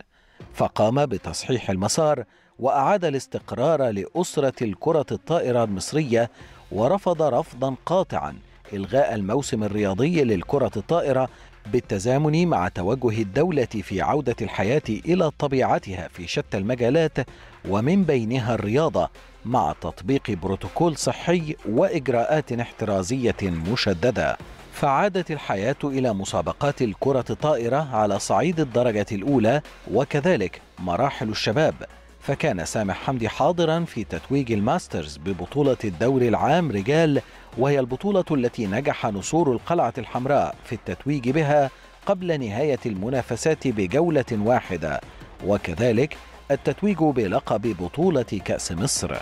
فقام بتصحيح المسار وأعاد الاستقرار لأسرة الكرة الطائرة المصرية ورفض رفضا قاطعا إلغاء الموسم الرياضي للكرة الطائرة بالتزامن مع توجه الدولة في عودة الحياة إلى طبيعتها في شتى المجالات ومن بينها الرياضة مع تطبيق بروتوكول صحي وإجراءات احترازية مشددة فعادت الحياة إلى مسابقات الكرة الطائرة على صعيد الدرجة الأولى وكذلك مراحل الشباب فكان سامح حمدي حاضرا في تتويج الماسترز ببطولة الدور العام رجال وهي البطولة التي نجح نسور القلعة الحمراء في التتويج بها قبل نهاية المنافسات بجولة واحدة وكذلك التتويج بلقب بطولة كأس مصر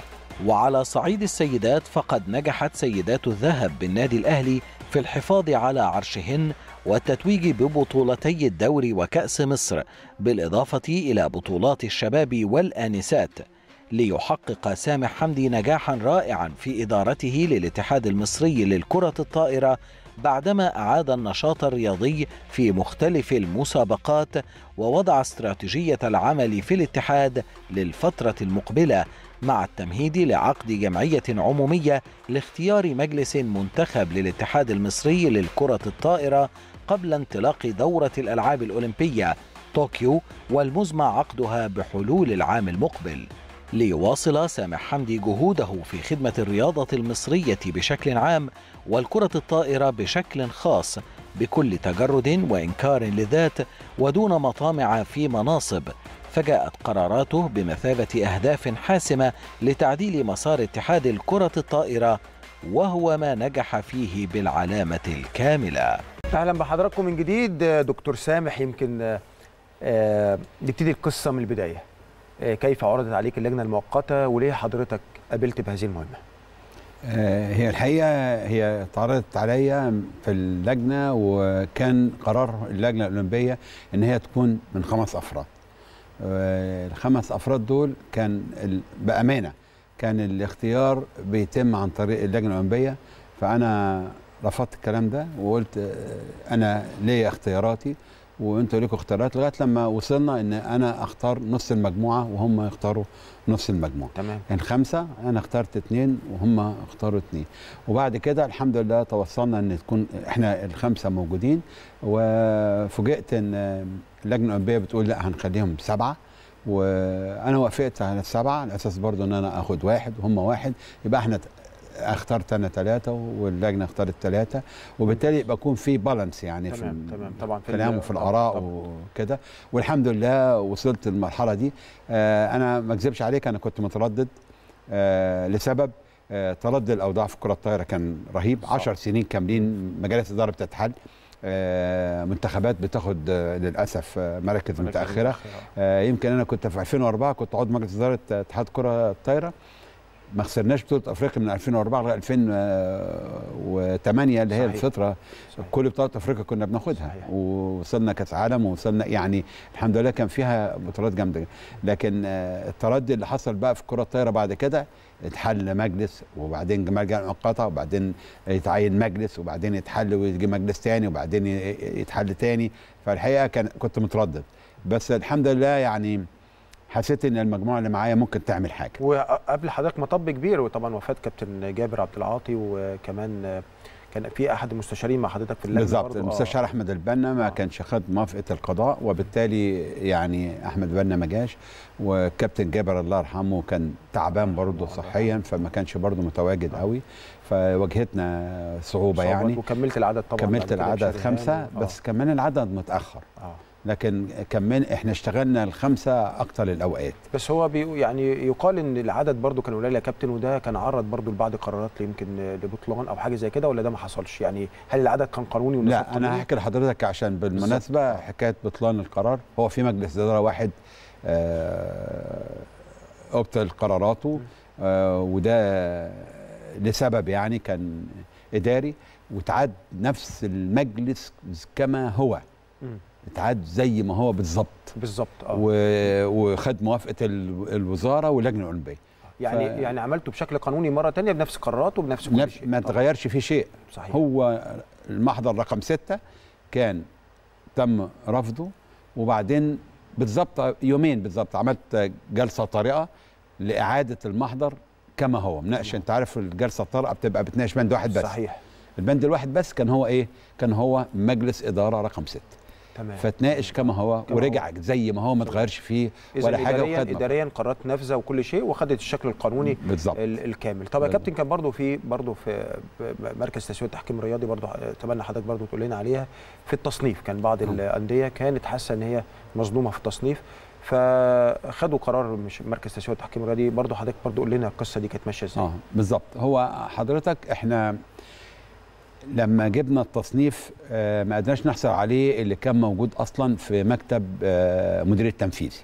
وعلى صعيد السيدات فقد نجحت سيدات الذهب بالنادي الأهلي في الحفاظ على عرشهن والتتويج ببطولتي الدوري وكأس مصر بالإضافة إلى بطولات الشباب والآنسات ليحقق سامح حمدي نجاحا رائعا في إدارته للاتحاد المصري للكرة الطائرة بعدما أعاد النشاط الرياضي في مختلف المسابقات ووضع استراتيجية العمل في الاتحاد للفترة المقبلة مع التمهيد لعقد جمعية عمومية لاختيار مجلس منتخب للاتحاد المصري للكرة الطائرة قبل انطلاق دورة الألعاب الأولمبية طوكيو والمزمع عقدها بحلول العام المقبل ليواصل سامح حمدي جهوده في خدمة الرياضة المصرية بشكل عام والكرة الطائرة بشكل خاص بكل تجرد وإنكار للذات ودون مطامع في مناصب فجاءت قراراته بمثابة أهداف حاسمة لتعديل مسار اتحاد الكرة الطائرة وهو ما نجح فيه بالعلامة الكاملة أهلا بحضراتكم من جديد دكتور سامح يمكن آه، آه، نبتدي القصة من البداية آه، كيف عرضت عليك اللجنة المؤقتة وليه حضرتك قابلت بهذه المهمة؟ هي الحقيقة هي اتعرضت عليا في اللجنة وكان قرار اللجنة الأولمبية إن هي تكون من خمس أفراد الخمس افراد دول كان بامانه كان الاختيار بيتم عن طريق اللجنه الاولمبيه فانا رفضت الكلام ده وقلت آه، انا ليا اختياراتي وانتوا ليكوا اختيارات لغايه لما وصلنا ان انا اختار نص المجموعه وهم يختاروا نص المجموعه تمام يعني خمسه انا اخترت اثنين وهم اختاروا اثنين وبعد كده الحمد لله توصلنا ان تكون احنا الخمسه موجودين وفوجئت ان اللجنه الاولمبيه بتقول لا هنخليهم سبعه وانا وافقت على السبعه على اساس برضو ان انا اخد واحد وهم واحد يبقى احنا اخترت انا ثلاثه واللجنه اختارت ثلاثه وبالتالي يبقى يكون في بالانس يعني تمام في تمام طبعا في الكلام وفي الاراء وكده والحمد لله وصلت للمرحله دي آه، انا ما اكذبش عليك انا كنت متردد آه، لسبب آه، تردد الاوضاع في كره الطايره كان رهيب 10 سنين كاملين مجالس الاداره بتتحل آه، منتخبات بتاخد آه، للاسف آه، مراكز متاخره يمكن انا كنت في 2004 كنت عضو مجلس اداره اتحاد كره الطايره ما خسرناش بطوله افريقيا من 2004 لغايه 2008 اللي هي الفتره صحيح. كل بطولات افريقيا كنا بناخدها صحيح. ووصلنا كاس عالم ووصلنا يعني الحمد لله كان فيها بطولات جامده لكن التردي اللي حصل بقى في كره الطايره بعد كده اتحل مجلس وبعدين لجنه مؤقته وبعدين يتعين مجلس وبعدين يتحل ويجي مجلس تاني وبعدين يتحل تاني فالحقيقه كان كنت متردد بس الحمد لله يعني حسيت ان المجموعه اللي معايا ممكن تعمل حاجه وقبل حضرتك مطب كبير وطبعا وفاه كابتن جابر عبد العاطي وكمان كان في احد المستشارين مع حضرتك في اللجنه بالظبط المستشار آه. احمد البنا ما آه. كانش خد موافقه القضاء وبالتالي يعني احمد البنا ما جاش وكابتن جابر الله يرحمه كان تعبان برضه صحيا فما كانش برضه متواجد آه. قوي فواجهتنا صعوبه يعني وكملت العدد طبعا كملت العدد خمسه بس آه. كمان العدد متاخر آه. لكن كمان احنا اشتغلنا الخمسه اكتر الاوقات بس هو بي يعني يقال ان العدد برضو كان قليل يا كابتن وده كان عرض برضو لبعض قرارات يمكن لبطلان او حاجه زي كده ولا ده ما حصلش يعني هل العدد كان قانوني ولا لا انا هحكي لحضرتك عشان بالمناسبه بالزبط. حكايه بطلان القرار هو في مجلس اداره واحد ابطل آه، قراراته آه وده لسبب يعني كان اداري وتعاد نفس المجلس كما هو م. اتعاد زي ما هو بالظبط بالظبط اه وخد موافقه الوزاره واللجنه الاولمبيه يعني ف... يعني عملته بشكل قانوني مره تانية بنفس قراراته وبنفس كل شيء ما تغيرش فيه شيء صحيح. هو المحضر رقم ستة كان تم رفضه وبعدين بالظبط يومين بالظبط عملت جلسه طارئه لاعاده المحضر كما هو مناقشه انت عارف الجلسه الطارئه بتبقى بتناقش بند واحد بس صحيح البند الواحد بس كان هو ايه كان هو مجلس اداره رقم ستة تمام. فتناقش كما هو كما ورجع هو. زي ما هو ما اتغيرش فيه ولا حاجه إدارياً, اداريا قرارات نافذه وكل شيء وخدت الشكل القانوني بالزبط. الكامل طب يا كابتن كان برضو في برضو في مركز تسويق التحكيم الرياضي برضو اتمنى حضرتك برضو تقول لنا عليها في التصنيف كان بعض الانديه كانت حاسه ان هي مظلومه في التصنيف فخدوا قرار مش مركز تسويق التحكيم الرياضي برضو حضرتك برضو قول لنا القصه دي كانت ماشيه ازاي اه بالظبط هو حضرتك احنا لما جبنا التصنيف آه، ما قدرناش نحصل عليه اللي كان موجود اصلا في مكتب آه، مدير التنفيذي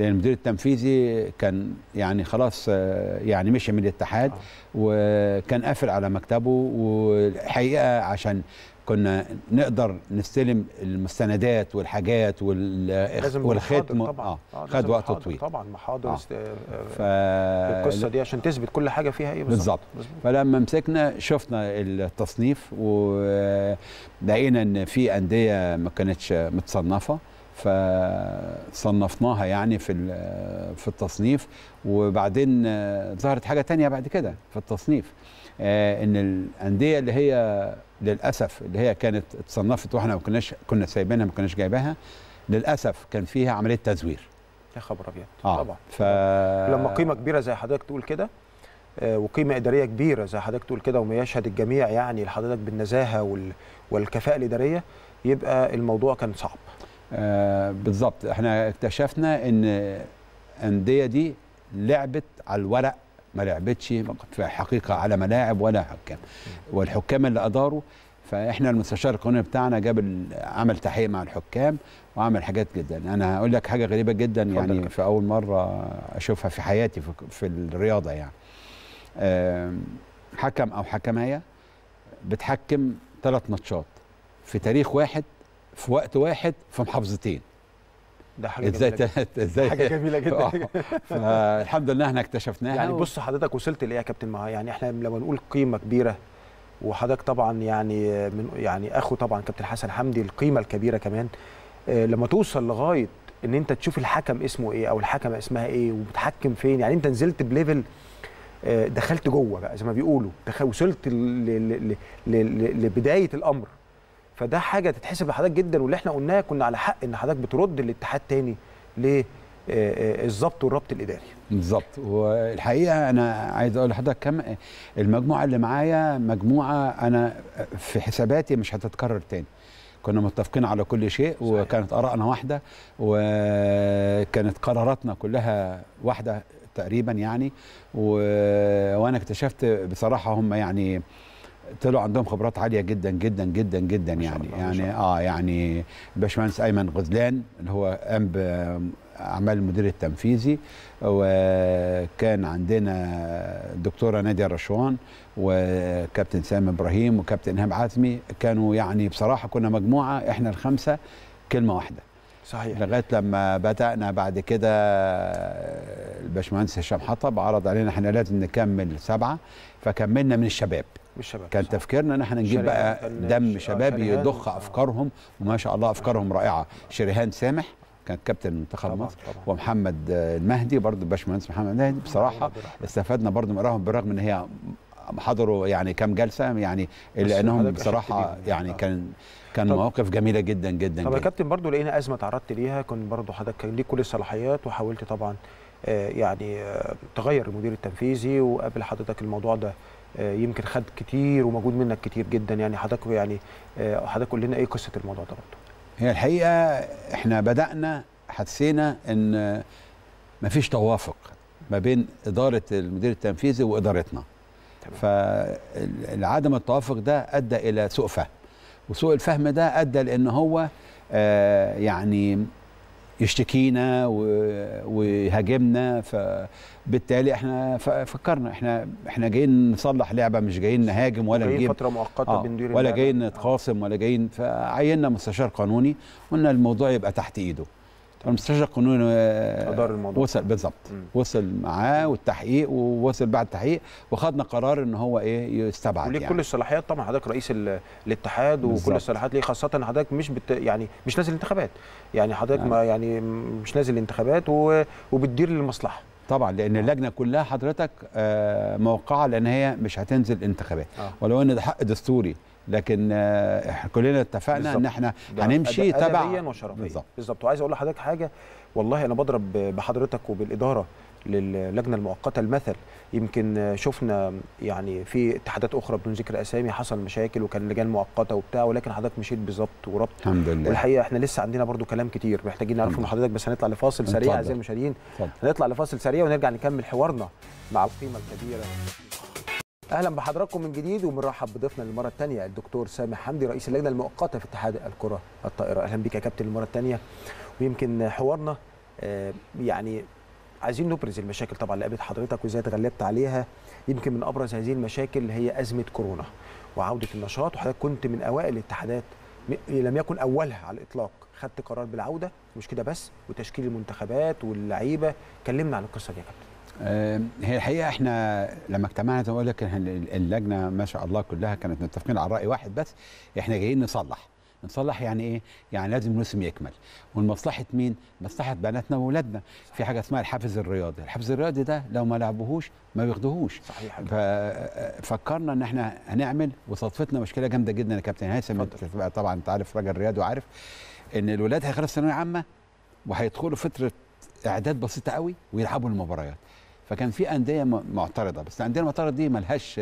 لان المدير التنفيذي كان يعني خلاص آه، يعني مشي من الاتحاد وكان قافل على مكتبه والحقيقه عشان كنا نقدر نستلم المستندات والحاجات والختم طبعا آه. آه، خد وقت طويل طبعا محاضر آه. ف... القصه دي عشان تثبت كل حاجه فيها ايه بالظبط فلما مسكنا شفنا التصنيف ولقينا ان في انديه ما كانتش متصنفه فصنفناها يعني في في التصنيف وبعدين آه، ظهرت حاجه تانية بعد كده في التصنيف آه، ان الانديه اللي هي للاسف اللي هي كانت اتصنفت واحنا ما كناش كنا سايبينها ما كناش جايباها للاسف كان فيها عمليه تزوير يا خبر ابيض آه. طبعا ف... لما قيمه كبيره زي حضرتك تقول كده آه، وقيمه اداريه كبيره زي حضرتك تقول كده وما يشهد الجميع يعني لحضرتك بالنزاهه وال... والكفاءه الاداريه يبقى الموضوع كان صعب آه، بالظبط احنا اكتشفنا ان الانديه دي لعبت على الورق ما لعبتش في حقيقه على ملاعب ولا حكام والحكام اللي اداروا فاحنا المستشار القانوني بتاعنا جاب عمل تحقيق مع الحكام وعمل حاجات جدا انا هقول لك حاجه غريبه جدا يعني في اول مره اشوفها في حياتي في, في الرياضه يعني حكم او حكمايه بتحكم ثلاث ماتشات في تاريخ واحد في وقت واحد في محافظتين ده حاجه ازاي جميلة ازاي حاجه جميله جدا آه. فالحمد لله احنا اكتشفناها يعني بص حضرتك وصلت لايه يا كابتن معايا يعني احنا لما نقول قيمه كبيره وحضرتك طبعا يعني من يعني اخو طبعا كابتن حسن حمدي القيمه الكبيره كمان آه، لما توصل لغايه ان انت تشوف الحكم اسمه ايه او الحكمه اسمها ايه وبتحكم فين يعني انت نزلت بليفل آه، دخلت جوه بقى زي ما بيقولوا وصلت لبدايه الامر فده حاجه تتحسب لحضرتك جدا واللي احنا قلناه كنا على حق ان حضرتك بترد الاتحاد تاني للظبط آه، آه، والربط الاداري بالظبط والحقيقه انا عايز اقول لحضرتك كم المجموعه اللي معايا مجموعه انا في حساباتي مش هتتكرر تاني كنا متفقين على كل شيء صحيح. وكانت ارائنا واحده وكانت قراراتنا كلها واحده تقريبا يعني و... وانا اكتشفت بصراحه هم يعني طلعوا عندهم خبرات عاليه جدا جدا جدا جدا يعني يعني اه يعني الباشمهندس ايمن غزلان اللي هو قام باعمال المدير التنفيذي وكان عندنا الدكتوره ناديه رشوان وكابتن سام ابراهيم وكابتن ايهاب عزمي كانوا يعني بصراحه كنا مجموعه احنا الخمسه كلمه واحده صحيح لغايه لما بدانا بعد كده الباشمهندس هشام حطب عرض علينا احنا لازم نكمل سبعه فكملنا من الشباب بالشباب كان صح. تفكيرنا ان احنا نجيب بقى دم آه، شباب يضخ آه. افكارهم وما شاء الله افكارهم رائعه شريهان سامح كان كابتن منتخب مصر ومحمد المهدي برضه الباشمهندس محمد المهدي آه، بصراحه استفدنا برضه من قراهم بالرغم ان هي حضروا يعني كام جلسه يعني الا انهم بصراحه يعني كان كان مواقف جميله جدا جدا طب يا كابتن برضه لقينا ازمه تعرضت ليها كان برضه حضرتك كان ليك كل الصلاحيات وحاولت طبعا يعني تغير المدير التنفيذي وقبل حضرتك الموضوع ده آه، يمكن خد كتير ومجهود منك كتير جدا يعني حضرتك يعني آه، حضرتك قول لنا ايه قصه الموضوع ده برضه هي الحقيقه احنا بدانا حسينا ان مفيش توافق ما بين اداره المدير التنفيذي وادارتنا تمام. فعدم التوافق ده ادى الى سوء فهم وسوء الفهم ده ادى لان هو آه، يعني يشتكينا ويهاجمنا فبالتالي احنا فكرنا احنا احنا جايين نصلح لعبه مش جايين نهاجم ولا جايين نجيب فتره مؤقته آه بندير ولا جايين آه. نتخاصم ولا جايين فعيننا مستشار قانوني قلنا الموضوع يبقى تحت ايده المستشار القانوني آه، ادار الموضوع وصل بالظبط وصل معاه والتحقيق ووصل بعد التحقيق وخدنا قرار ان هو ايه يستبعد وليه يعني. كل الصلاحيات طبعا حضرتك رئيس الاتحاد وكل الصلاحيات ليه خاصه حضرتك مش بت يعني مش نازل انتخابات يعني حضرتك يعني. يعني مش نازل انتخابات وبتدير للمصلحه طبعا لان آه. اللجنه كلها حضرتك آه، موقعه لان هي مش هتنزل انتخابات آه. ولو ان ده حق دستوري لكن آه، احنا كلنا اتفقنا بالزبط. ان احنا هنمشي تبع بالظبط بالظبط وعايز اقول لحضرتك حاجه والله انا بضرب بحضرتك وبالاداره للجنه المؤقته المثل يمكن شفنا يعني في اتحادات اخرى بدون ذكر اسامي حصل مشاكل وكان لجان مؤقته وبتاع ولكن حضرتك مشيت بالظبط وربط الحمد لله والحقيقه احنا لسه عندنا برضو كلام كتير محتاجين نعرفه من حضرتك بس هنطلع لفاصل سريع اعزائي المشاهدين هنطلع لفاصل سريع ونرجع نكمل حوارنا مع القيمه الكبيره اهلا بحضراتكم من جديد ومنرحب بضيفنا للمره الثانيه الدكتور سامح حمدي رئيس اللجنه المؤقته في اتحاد الكره الطائره اهلا بك يا كابتن للمره الثانيه ويمكن حوارنا آه، يعني عايزين نبرز المشاكل طبعا اللي قابلت حضرتك وازاي اتغلبت عليها يمكن من ابرز هذه المشاكل هي ازمه كورونا وعوده النشاط وحضرتك كنت من اوائل الاتحادات لم يكن اولها على الاطلاق خدت قرار بالعوده مش كده بس وتشكيل المنتخبات واللعيبه كلمنا عن القصه دي يا كابتن آه، هي الحقيقه احنا لما اجتمعنا زي ما بقول لك اللجنه ما شاء الله كلها كانت متفقين على راي واحد بس احنا جايين نصلح نصلح يعني ايه؟ يعني لازم الموسم يكمل والمصلحه مين؟ مصلحه بناتنا واولادنا في حاجه اسمها الحافز الرياضي، الحافز الرياضي ده لو ما لعبوهوش ما بياخدوهوش صحيح ففكرنا ان احنا هنعمل وصدفتنا مشكله جامده جدا يا كابتن هيثم طبعا انت عارف راجل رياضي وعارف ان الولاد هيخلصوا ثانويه عامه وهيدخلوا فتره اعداد بسيطه قوي ويلعبوا المباريات فكان في انديه معترضه بس الانديه المعترضه دي ملهاش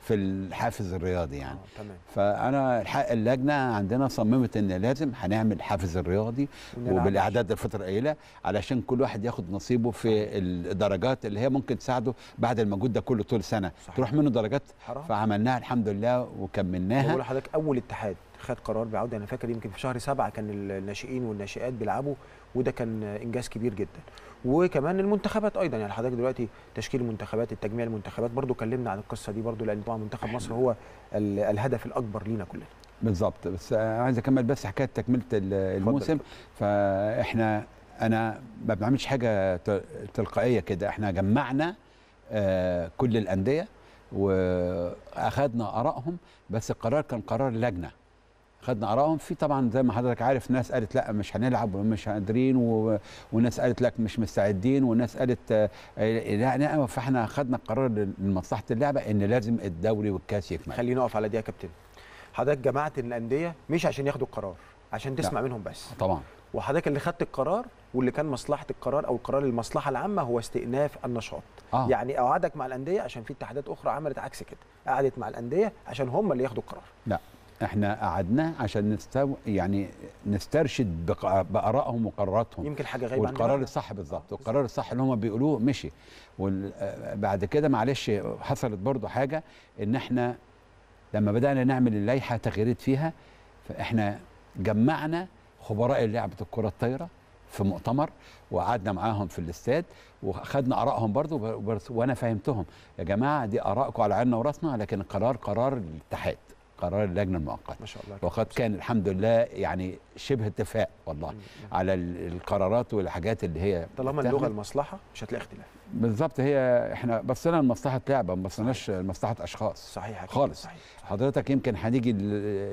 في الحافز الرياضي يعني آه، تمام. فانا اللجنه عندنا صممت ان لازم هنعمل الحافز الرياضي وبالاعداد الفتره القليله علشان كل واحد ياخد نصيبه في الدرجات اللي هي ممكن تساعده بعد المجهود ده كله طول سنه صحيح. تروح منه درجات فعملناها الحمد لله وكملناها بقول لحضرتك اول اتحاد خد قرار بعوده انا فاكر يمكن في شهر سبعة كان الناشئين والناشئات بيلعبوا وده كان انجاز كبير جدا وكمان المنتخبات ايضا يعني حضرتك دلوقتي تشكيل المنتخبات التجميع المنتخبات برضو كلمنا عن القصه دي برضو لان طبعا منتخب مصر هو الهدف الاكبر لينا كلنا بالظبط بس عايز اكمل بس حكايه تكمله الموسم فاحنا انا ما بعملش حاجه تلقائيه كده احنا جمعنا آه، كل الانديه واخذنا ارائهم بس القرار كان قرار لجنه خدنا ارائهم في طبعا زي ما حضرتك عارف ناس قالت لا مش هنلعب ومش قادرين و... وناس قالت لك مش مستعدين وناس قالت آه، لا لا فاحنا خدنا قرار لمصلحه اللعبه ان لازم الدوري والكاس يكمل خلينا نقف على دي يا كابتن حضرتك جمعت الانديه مش عشان ياخدوا القرار عشان تسمع لا. منهم بس طبعا وحضرتك اللي خدت القرار واللي كان مصلحه القرار او القرار للمصلحه العامه هو استئناف النشاط آه. يعني اوعدك مع الانديه عشان في اتحادات اخرى عملت عكس كده قعدت مع الانديه عشان هم اللي ياخدوا القرار لا احنا قعدناه عشان نستو يعني نسترشد بارائهم وقراراتهم يمكن حاجه غايبه والقرار الصح بالظبط والقرار الصح اللي هم بيقولوه مشي وبعد كده معلش حصلت برضو حاجه ان احنا لما بدانا نعمل اللائحه تغييرات فيها فاحنا جمعنا خبراء لعبه الكره الطايره في مؤتمر وقعدنا معاهم في الاستاد واخدنا ارائهم برضو وانا فهمتهم يا جماعه دي ارائكم على عيننا وراسنا لكن القرار قرار الاتحاد قرار اللجنه المؤقته ما شاء الله وقد كان الحمد لله يعني شبه اتفاق والله على القرارات والحاجات اللي هي طالما اللغه المصلحه مش هتلاقي اختلاف بالظبط هي احنا بصينا لمصلحه لعبه ما بصيناش لمصلحه اشخاص صحيح خالص صحيح. حضرتك يمكن هنيجي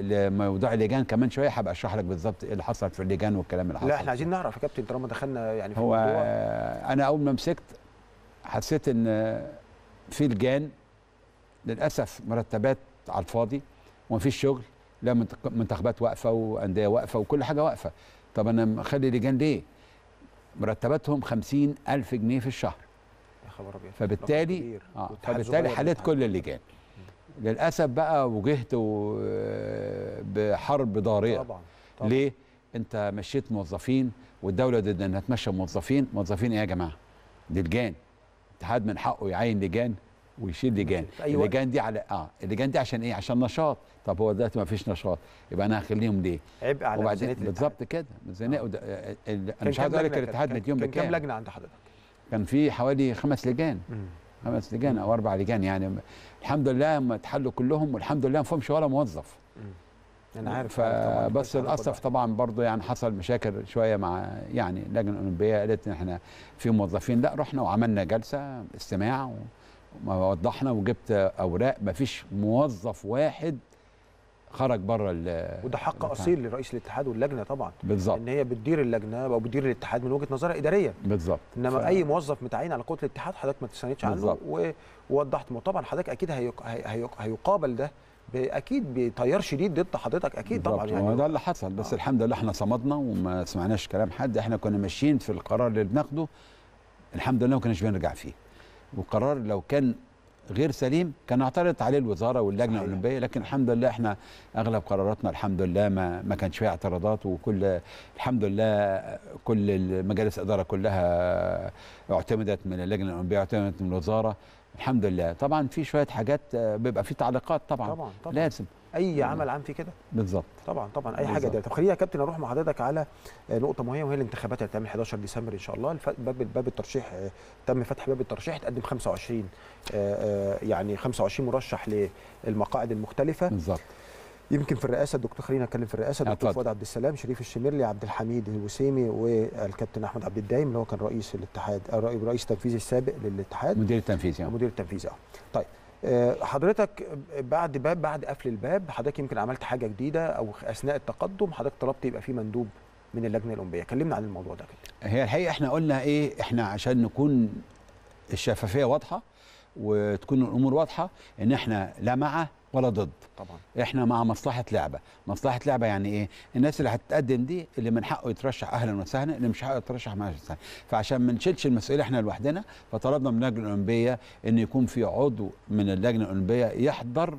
لموضوع اللجان كمان شويه هبقى اشرح لك بالظبط ايه اللي حصل في اللجان والكلام اللي حصل لا احنا عايزين نعرف يا كابتن طالما دخلنا يعني في هو الموضوع. انا اول ما مسكت حسيت ان في لجان للاسف مرتبات على الفاضي ومفيش شغل لا منتخبات واقفه وانديه واقفه وكل حاجه واقفه طب انا مخلي لجان ليه مرتباتهم خمسين ألف جنيه في الشهر خبر أبيض فبالتالي آه فبالتالي حليت كل اللجان للأسف بقى وجهت بحرب ضارية طبعا. طبعا. ليه؟ أنت مشيت موظفين والدولة ضد أنها تمشي موظفين موظفين إيه يا جماعة؟ دي لجان اتحاد من حقه يعين لجان ويشيل لجان أيوة. اللجان دي على اه اللجان دي عشان ايه عشان نشاط طب هو دلوقتي ما فيش نشاط يبقى انا هخليهم ليه عبء على وبعدين بالظبط كده ميزانيه آه. آه،, آه، انا مش عايز اقول لك الاتحاد مديون بكام كام لجنه عند حضرتك كان في حوالي خمس لجان مم. خمس لجان او اربع لجان يعني الحمد لله هم اتحلوا كلهم والحمد لله ما فيهمش ولا موظف مم. انا عارف فبس للاسف طبعا برضه يعني حصل مشاكل شويه مع يعني اللجنه الاولمبيه قالت ان احنا في موظفين لا رحنا وعملنا جلسه استماع و ما وضحنا وجبت اوراق ما فيش موظف واحد خرج بره ال وده حق اصيل لرئيس الاتحاد واللجنه طبعا بالظبط ان هي بتدير اللجنه او بتدير الاتحاد من وجهه نظرها اداريه بالظبط انما ف... اي موظف متعين على قوه الاتحاد حضرتك ما تستندش عنه ووضحت طبعا حضرتك اكيد هيق... هي... هيقابل ده اكيد بتيار شديد ضد حضرتك اكيد بالزبط. طبعا يعني ده اللي حصل بس آه. الحمد لله احنا صمدنا وما سمعناش كلام حد احنا كنا ماشيين في القرار اللي بناخده الحمد لله ما كناش بنرجع فيه وقرار لو كان غير سليم كان اعترضت عليه الوزاره واللجنه الاولمبيه لكن الحمد لله احنا اغلب قراراتنا الحمد لله ما ما كانش فيها اعتراضات وكل الحمد لله كل المجالس الاداره كلها اعتمدت من اللجنه الاولمبيه اعتمدت من الوزاره الحمد لله طبعا في شويه حاجات بيبقى في تعليقات طبعا, طبعا, طبعا. لازم اي عمل عام فيه كده بالظبط طبعا طبعا اي حاجه ده طب خلينا يا كابتن اروح مع حضرتك على نقطه مهمه وهي الانتخابات اللي هتتعمل 11 ديسمبر ان شاء الله الف... باب باب الترشيح آه، تم فتح باب الترشيح تقدم 25 آه، آه، يعني 25 مرشح للمقاعد المختلفه بالظبط يمكن في الرئاسه الدكتور خلينا نتكلم في الرئاسه الدكتور فؤاد عبد السلام شريف الشميرلي عبد الحميد الوسيمي والكابتن احمد عبد الدايم اللي هو كان رئيس الاتحاد الرئيس التنفيذي السابق للاتحاد مدير التنفيذي مدير التنفيذي اه طيب آه، حضرتك بعد باب بعد قفل الباب حضرتك يمكن عملت حاجه جديده او اثناء التقدم حضرتك طلبت يبقى في مندوب من اللجنه الاولمبيه كلمنا عن الموضوع ده كده هي الحقيقه احنا قلنا ايه احنا عشان نكون الشفافيه واضحه وتكون الامور واضحه ان احنا لا مع ولا ضد طبعا احنا مع مصلحه لعبه مصلحه لعبه يعني ايه الناس اللي هتتقدم دي اللي من حقه يترشح اهلا وسهلا اللي مش حقه يترشح ما سهلا فعشان ما نشيلش المسؤوليه احنا لوحدنا فطلبنا من اللجنه الاولمبيه ان يكون في عضو من اللجنه الاولمبيه يحضر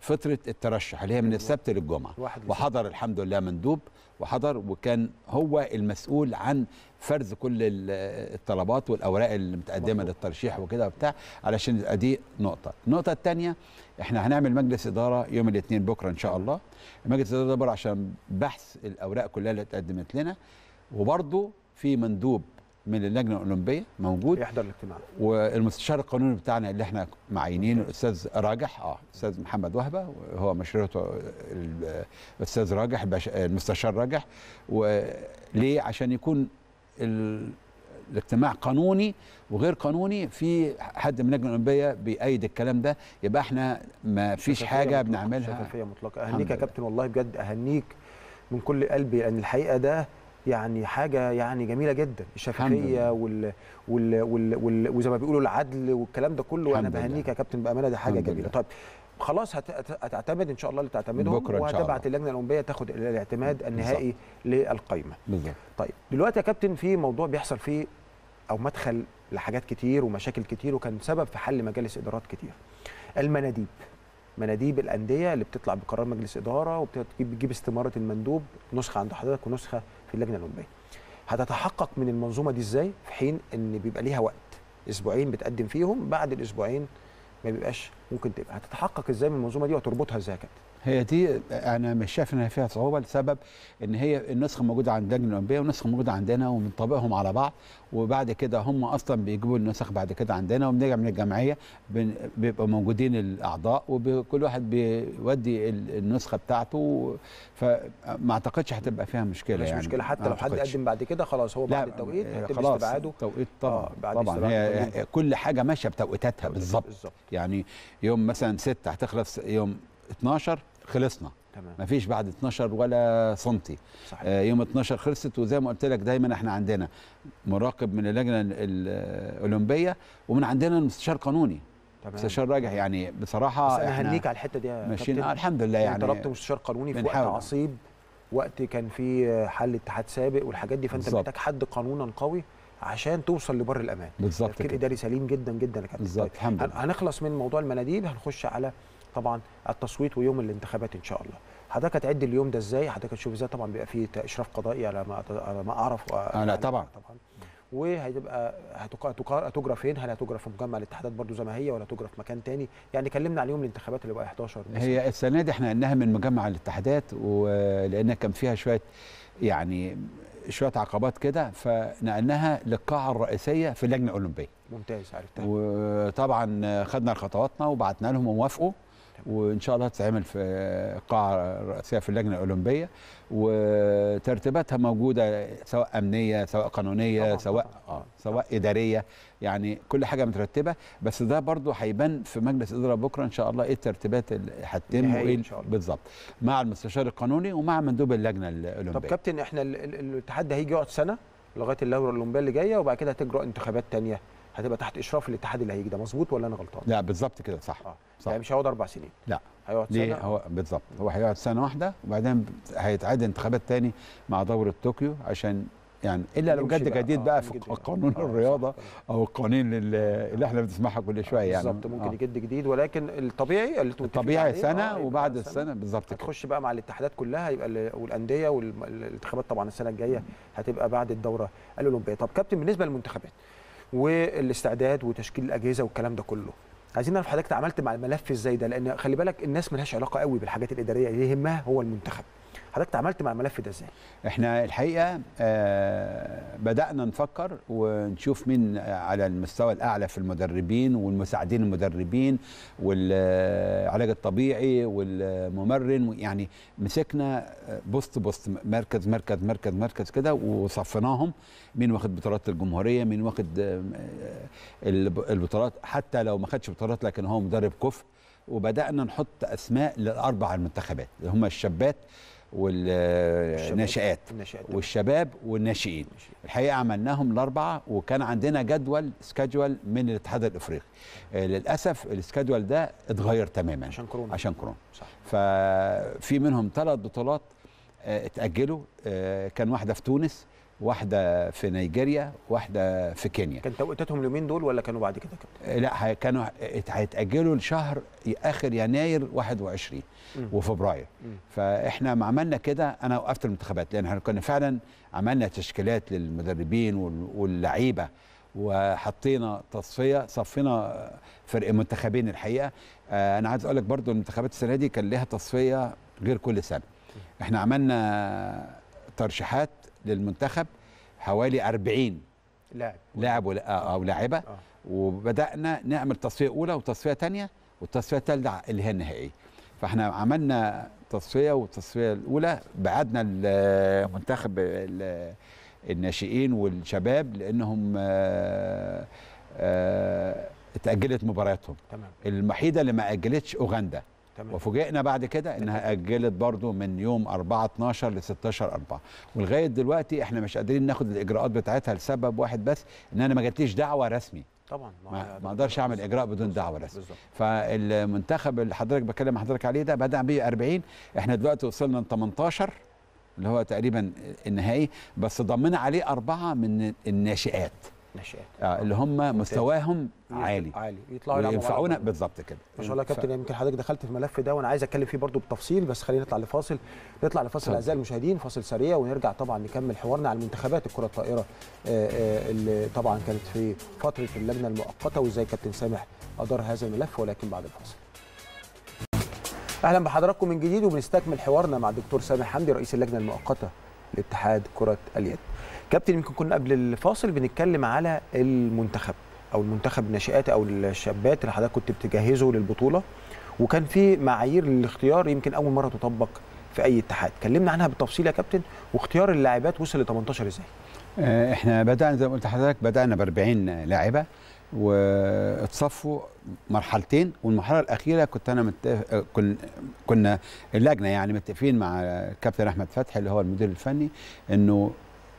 فتره الترشح اللي هي من أيوة. السبت للجمعه وحضر الحمد لله مندوب وحضر وكان هو المسؤول عن فرز كل الطلبات والاوراق اللي متقدمه للترشيح وكده وبتاع علشان ادي نقطه النقطه الثانيه احنا هنعمل مجلس اداره يوم الاثنين بكره ان شاء الله مجلس اداره ده عشان بحث الاوراق كلها اللي اتقدمت لنا وبرضه في مندوب من اللجنه الاولمبيه موجود يحضر الاجتماع والمستشار القانوني بتاعنا اللي احنا معينينه الاستاذ راجح اه الاستاذ محمد وهبه هو مشيرته الاستاذ راجح المستشار راجح وليه عشان يكون الاجتماع قانوني وغير قانوني في حد من اللجنه الاولمبيه بيأيد الكلام ده يبقى احنا ما فيش حاجه مطلقة بنعملها شفافيه مطلقه اهنيك يا كابتن والله بجد اهنيك من كل قلبي لان الحقيقه ده يعني حاجه يعني جميله جدا الشفافيه وال... وال... وال... وال... وزي ما بيقولوا العدل والكلام ده كله انا بهنيك يا كابتن بامانه دي حاجه جميله طيب خلاص هتعتمد ان شاء الله اللي تعتمده بكرة وهتبعت اللجنه الاولمبيه تاخد الاعتماد النهائي بالزبط. للقايمه بالظبط طيب دلوقتي يا كابتن في موضوع بيحصل فيه او مدخل لحاجات كتير ومشاكل كتير وكان سبب في حل مجالس ادارات كتير المناديب مناديب الانديه اللي بتطلع بقرار مجلس اداره وبتجيب استماره المندوب نسخه عند حضرتك ونسخه في اللجنه الاولمبيه هتتحقق من المنظومه دي ازاي في حين ان بيبقى ليها وقت اسبوعين بتقدم فيهم بعد الاسبوعين ما بيبقاش ممكن تبقى هتتحقق ازاي من المنظومه دي وتربطها ازاي كده هي دي انا مش شايف ان فيها صعوبه لسبب ان هي النسخه موجوده عند اللجنه الاولمبيه والنسخه موجوده عندنا وبنطبقهم على بعض وبعد كده هم اصلا بيجيبوا النسخ بعد كده عندنا وبنرجع من الجمعيه بيبقوا موجودين الاعضاء وكل واحد بيودي النسخه بتاعته فما اعتقدش هتبقى فيها مشكله مش يعني مشكله حتى لو حد قدم بعد كده خلاص هو بعد التوقيت هيتم آه، استبعاده توقيت طبعا آه طبعا هي كل حاجه ماشيه بتوقيتاتها بالظبط يعني يوم مثلا 6 هتخلص يوم 12 خلصنا تمام مفيش بعد 12 ولا سنتي صحيح. آه يوم 12 خلصت وزي ما قلت لك دايما احنا عندنا مراقب من اللجنه الاولمبيه ومن عندنا مستشار قانوني تمام. مستشار راجح يعني بصراحه بس انا هنيك على الحته دي يا ماشيين آه، الحمد لله يعني طلبت مستشار قانوني في وقت عصيب وقت كان في حل اتحاد سابق والحاجات دي فانت محتاج حد قانونا قوي عشان توصل لبر الامان بالظبط تفكير اداري سليم جدا جدا يا كابتن بالظبط الحمد طيب، لله هنخلص من موضوع المناديب هنخش على طبعا التصويت ويوم الانتخابات ان شاء الله حضرتك هتعد اليوم ده ازاي حضرتك هتشوف ازاي طبعا بيبقى فيه اشراف قضائي على ما على ما اعرف انا آه، يعني طبعا طبعا وهتبقى هتجرى فين؟ هل هتجرى في مجمع الاتحادات برضو زي ما هي ولا هتجرى في مكان تاني؟ يعني كلمنا يوم الانتخابات اللي بقى 11 هي السنه دي احنا قلناها من مجمع الاتحادات ولان كان فيها شويه يعني شويه عقبات كده فنقلناها للقاعه الرئيسيه في اللجنه الاولمبيه. ممتاز عرفتها. وطبعا خدنا خطواتنا وبعتنا لهم ووافقوا وان شاء الله هتتعمل في قاعه رئيسيه في اللجنه الاولمبيه وترتيباتها موجوده سواء امنيه سواء قانونيه طبعا سواء طبعا. آه سواء طبعا. اداريه يعني كل حاجه مترتبه بس ده برضو هيبان في مجلس اداره بكره ان شاء الله ايه الترتيبات اللي هتتم وايه بالظبط مع المستشار القانوني ومع مندوب اللجنه الاولمبيه طب كابتن احنا الاتحاد ده هيجي يقعد سنه لغايه الدوره الاولمبيه اللي جايه وبعد كده هتجرى انتخابات ثانيه هتبقى تحت اشراف الاتحاد اللي هيجي ده مظبوط ولا انا غلطان؟ لا بالظبط كده صح آه. صح يعني مش هيقعد اربع سنين لا هيقعد سنه ليه هو بالظبط هو هيقعد سنه واحده وبعدين هيتعاد انتخابات تاني مع دوره طوكيو عشان يعني الا لو جد جديد آه، بقى, بقى في قانون آه، الرياضه او القوانين اللي احنا بنسمعها كل شويه يعني بالظبط ممكن آه. يجد جديد ولكن الطبيعي الطبيعي سنه آه وبعد السنه بالظبط كده هتخش بقى مع الاتحادات كلها يبقى والانديه والانتخابات طبعا السنه الجايه هتبقى بعد الدوره الاولمبيه طب كابتن بالنسبه للمنتخبات والاستعداد وتشكيل الاجهزه والكلام ده كله عايزين نعرف حضرتك عملت مع الملف ازاي ده لان خلي بالك الناس ملهاش علاقه قوي بالحاجات الاداريه اللي يهمها هو المنتخب حضرتك تعاملت مع الملف ده ازاي احنا الحقيقه آه، بدانا نفكر ونشوف مين على المستوى الاعلى في المدربين والمساعدين المدربين والعلاج آه، الطبيعي والممرن يعني مسكنا آه، بوست بوست مركز مركز مركز مركز كده وصفناهم مين واخد بطولات الجمهوريه مين واخد البطولات حتى لو ما خدش بطولات لكن هو مدرب كفء وبدانا نحط اسماء للاربع المنتخبات اللي هم الشابات والناشئات والشباب والناشئين الحقيقه عملناهم الاربعه وكان عندنا جدول سكادجول من الاتحاد الافريقي آه، للاسف السكادجول ده اتغير تماما عشان كورونا عشان كورونا صح ففي منهم ثلاث بطولات آه، اتاجلوا آه، كان واحده في تونس واحده في نيجيريا واحده في كينيا كان توقيتهم اليومين دول ولا كانوا بعد كده كابتن لا كانوا هيتاجلوا لشهر اخر يناير 21 مم. وفبراير مم. فاحنا ما عملنا كده انا وقفت الانتخابات لان احنا كنا فعلا عملنا تشكيلات للمدربين واللعيبه وحطينا تصفيه صفينا فرق منتخبين الحقيقه آه، انا عايز اقول لك برضو المنتخبات السنه دي كان لها تصفيه غير كل سنه احنا عملنا ترشيحات للمنتخب حوالي 40 لاعب لاعب آه، او لاعبه آه. وبدانا نعمل تصفيه اولى وتصفيه ثانيه والتصفيه الثالثه اللي هي النهائيه فاحنا عملنا تصفيه والتصفيه الاولى بعدنا المنتخب الناشئين والشباب لانهم آه، اتاجلت مبارياتهم تمام الوحيده اللي ما اجلتش اوغندا تمام. وفوجئنا بعد كده انها اجلت برضو من يوم 4 12 ل 16 4 ولغايه دلوقتي احنا مش قادرين ناخد الاجراءات بتاعتها لسبب واحد بس ان انا ما جاتليش دعوه رسمي طبعا ما اقدرش اعمل اجراء بدون دعوه رسمي فالمنتخب اللي حضرتك بكلم حضرتك عليه ده بدا ب 40 احنا دلوقتي وصلنا ل 18 اللي هو تقريبا النهائي بس ضمنا عليه اربعه من الناشئات ناشئات آه اللي هم مستواهم عالي عالي يطلعوا يلعبوا ينفعونا بالظبط كده ما شاء الله يا كابتن يمكن حضرتك دخلت في الملف ده وانا عايز اتكلم فيه برضو بالتفصيل بس خلينا نطلع لفاصل نطلع لفاصل اعزائي المشاهدين فاصل سريع ونرجع طبعا نكمل حوارنا على منتخبات الكره الطائره آه، آه، اللي طبعا كانت في فتره اللجنه المؤقته وازاي كابتن سامح ادار هذا الملف ولكن بعد الفاصل اهلا بحضراتكم من جديد وبنستكمل حوارنا مع الدكتور سامح حمدي رئيس اللجنه المؤقته لاتحاد كره اليد كابتن يمكن كنا قبل الفاصل بنتكلم على المنتخب او المنتخب الناشئات او الشابات اللي حضرتك كنت بتجهزه للبطوله وكان في معايير للاختيار يمكن اول مره تطبق في اي اتحاد كلمنا عنها بالتفصيل يا كابتن واختيار اللاعبات وصل ل 18 ازاي آه، احنا بدانا زي ما قلت لحضرتك بدانا ب 40 لاعبه واتصفوا مرحلتين والمرحله الاخيره كنت انا متفق كن كنا اللجنه يعني متفقين مع الكابتن احمد فتحي اللي هو المدير الفني انه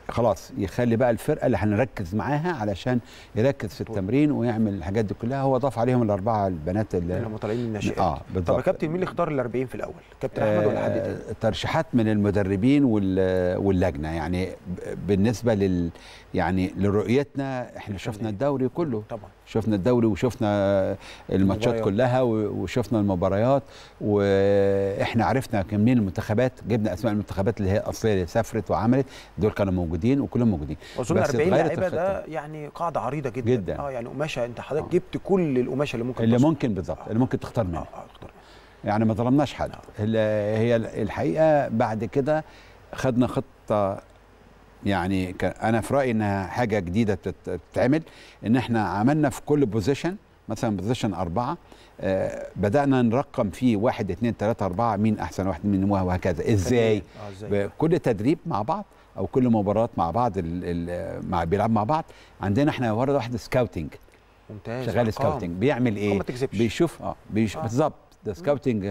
خلاص يخلي بقى الفرقه اللي هنركز معاها علشان يركز في التمرين ويعمل الحاجات دي كلها هو ضاف عليهم الاربعه البنات اللي هم طالعين من الناشئين اه بالظبط طب يا كابتن مين اللي اختار ال 40 في الاول؟ كابتن احمد ولا حد تاني؟ آه، ترشيحات من المدربين واللجنه يعني بالنسبه لل يعني لرؤيتنا احنا شفنا الدوري كله طبعا شفنا الدوري وشفنا الماتشات كلها وشفنا المباريات واحنا عرفنا كمين مين المنتخبات جبنا اسماء المنتخبات اللي هي اصليه اللي سافرت وعملت دول كانوا موجودين وكلهم موجودين اظن 40 لعيبه ده يعني قاعده عريضه جدا جدا اه يعني قماشه انت حضرتك آه. جبت كل القماشه اللي ممكن اللي ممكن بالظبط آه. اللي ممكن تختار منها آه. آه. تختار يعني ما ظلمناش حد آه. هي الحقيقه بعد كده خدنا خطه يعني انا في رايي انها حاجه جديده تتعمل ان احنا عملنا في كل بوزيشن مثلا بوزيشن أربعة آه، بدأنا نرقم فيه واحد اثنين ثلاثه أربعة مين أحسن واحد من وهكذا إزاي آه، كل تدريب مع بعض أو كل مباراه مع بعض مع بيلعب مع بعض عندنا احنا ورد واحد سكاوتنج ممتاز شغال سكاوتنج بيعمل ايه بيشوف آه. آه. بالظبط ده آه، سكاوتنج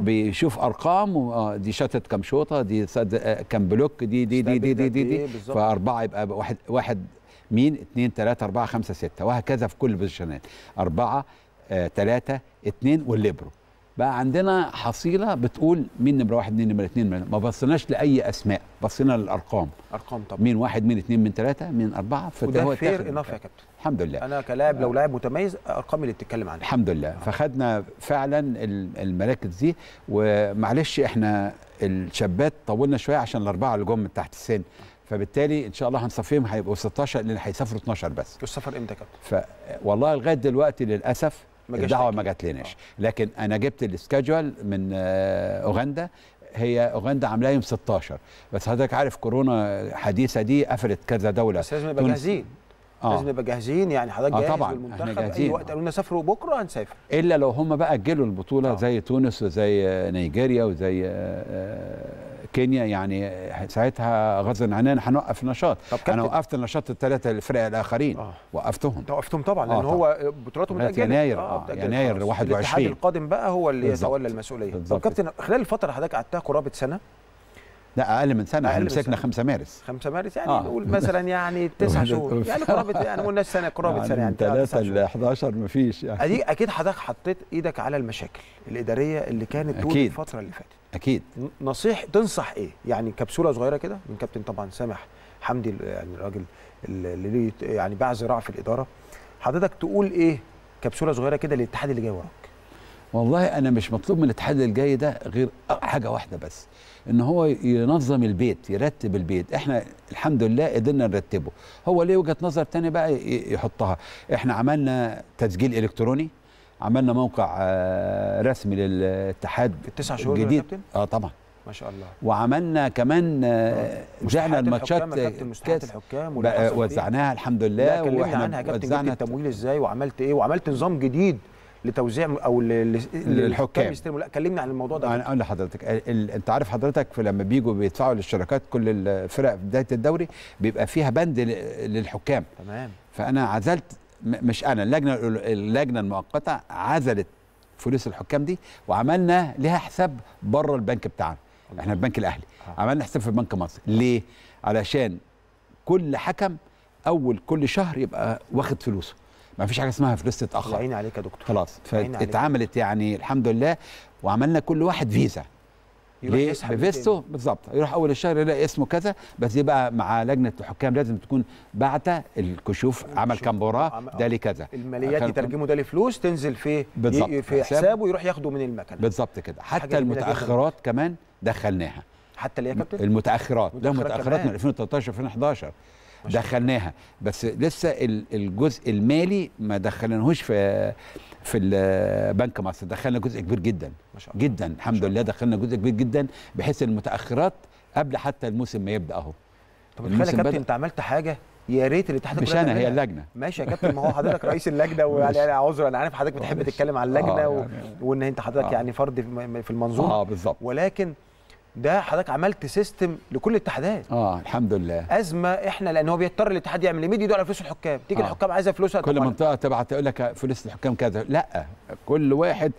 بيشوف ارقام آه، دي شتت كام شوطه دي آه، كام بلوك دي دي دي دي دي, دي, دي, دي إيه فاربعه يبقى واحد واحد مين اثنين ثلاثه اربعه خمسه سته وهكذا في كل البوزيشنات اربعه ثلاثه اثنين والليبرو بقى عندنا حصيله بتقول مين نمره واحد مين نمره اثنين ما بصيناش لاي اسماء بصينا للارقام ارقام طبعا مين واحد مين اثنين من ثلاثه مين اربعه فده فير انف يا كابتن الحمد لله انا كلاعب لو لاعب متميز ارقامي اللي بتتكلم عنها الحمد لله آه. فخدنا فعلا المراكز دي ومعلش احنا الشابات طولنا شويه عشان الاربعه اللي جم من تحت السن فبالتالي ان شاء الله هنصفيهم هيبقوا 16 لان هيسافروا 12 بس السفر امتى يا كابتن؟ والله لغايه دلوقتي للاسف الدعوه ما جات لناش آه. لكن انا جبت السكادجول من آه، اوغندا هي اوغندا عاملاه يوم 16 بس حضرتك عارف كورونا حديثه دي قفلت كذا دوله بس لازم نبقى جاهزين آه. لازم نبقى جاهزين يعني حضرتك آه جاهز طبعا بالمنتخب اي وقت قالوا لنا سافروا بكره هنسافر الا لو هم بقى اجلوا البطوله آه. زي تونس وزي آه، نيجيريا وزي آه كينيا يعني ساعتها غزا عنان هنوقف النشاط انا وقفت النشاط الثلاثه الفرق الاخرين آه. وقفتهم وقفتهم طبعا لان آه هو بطولاتهم اتاجلت يناير اه, آه، يناير 21 الاتحاد القادم بقى هو اللي يتولى المسؤوليه طب كابتن خلال الفتره اللي حضرتك قعدتها قرابه سنه لا اقل من سنه احنا مسكنا 5 مارس 5 مارس يعني آه. نقول مثلا يعني 9 شهور يعني قرابه يعني قلنا سنه قرابه يعني سنه يعني 3 ل 11 مفيش يعني اكيد حضرتك حطيت ايدك على المشاكل الاداريه اللي كانت طول الفتره اللي فاتت اكيد نصيح تنصح ايه يعني كبسوله صغيره كده من كابتن طبعا سامح حمدي يعني الراجل اللي يعني باع زراعه في الاداره حضرتك تقول ايه كبسوله صغيره كده للاتحاد اللي جاي وراك والله انا مش مطلوب من الاتحاد اللي جاي ده غير حاجه واحده بس ان هو ينظم البيت يرتب البيت احنا الحمد لله قدرنا نرتبه هو ليه وجهه نظر تاني بقى يحطها احنا عملنا تسجيل الكتروني عملنا موقع آه، رسمي للاتحاد التسع شهور جديد اه طبعا ما شاء الله وعملنا كمان آه، جعنا الماتشات آه، كاس الحكام وزعناها الحمد لله واحنا عنها التمويل ازاي وعملت ايه وعملت نظام جديد لتوزيع او للحكام يستلموا لا كلمنا عن الموضوع ده انا اقول لحضرتك انت عارف حضرتك لما بيجوا بيدفعوا للشركات كل الفرق في بدايه الدوري بيبقى فيها بند للحكام تمام فانا عزلت مش انا اللجنه اللجنه المؤقته عزلت فلوس الحكام دي وعملنا لها حساب بره البنك بتاعنا احنا البنك الاهلي آه. عملنا حساب في بنك مصر ليه علشان كل حكم اول كل شهر يبقى واخد فلوسه ما فيش حاجه اسمها فلوس تتاخر عيني عليك يا دكتور خلاص فاتعملت يعني الحمد لله وعملنا كل واحد فيزا ليه بفيستو بالظبط يروح اول الشهر يلاقي اسمه كذا بس يبقى مع لجنه الحكام لازم تكون بعت الكشوف عمل كام مباراه ده لكذا الماليات يترجموا ده لفلوس تنزل في في حسابه يروح ياخده من المكنه بالظبط كده حتى المتاخرات كمان دخلناها حتى اللي يا كابتن المتاخرات ده متاخرات من 2013 2011 دخلناها بس لسه الجزء المالي ما دخلناهوش في في بنك مصر دخلنا جزء كبير جدا ما شاء الله. جدا الحمد لله دخلنا جزء كبير جدا بحيث المتاخرات قبل حتى الموسم ما يبدا اهو طب يا كابتن انت عملت حاجه يا ريت الاتحاد مش انا هي اللجنه ماشي يا كابتن ما هو حضرتك رئيس اللجنه ويعني انا عذرا انا عارف حضرتك بتحب تتكلم على اللجنه آه و... يعني وان انت حضرتك آه يعني فرد في المنظومه اه بالظبط ولكن ده حضرتك عملت سيستم لكل الاتحادات اه الحمد لله ازمه احنا لان هو بيضطر الاتحاد يعمل ليه يدور على فلوس الحكام تيجي آه. الحكام عايزه فلوسها كل منطقه تبعت تقول لك فلوس الحكام كذا لا كل واحد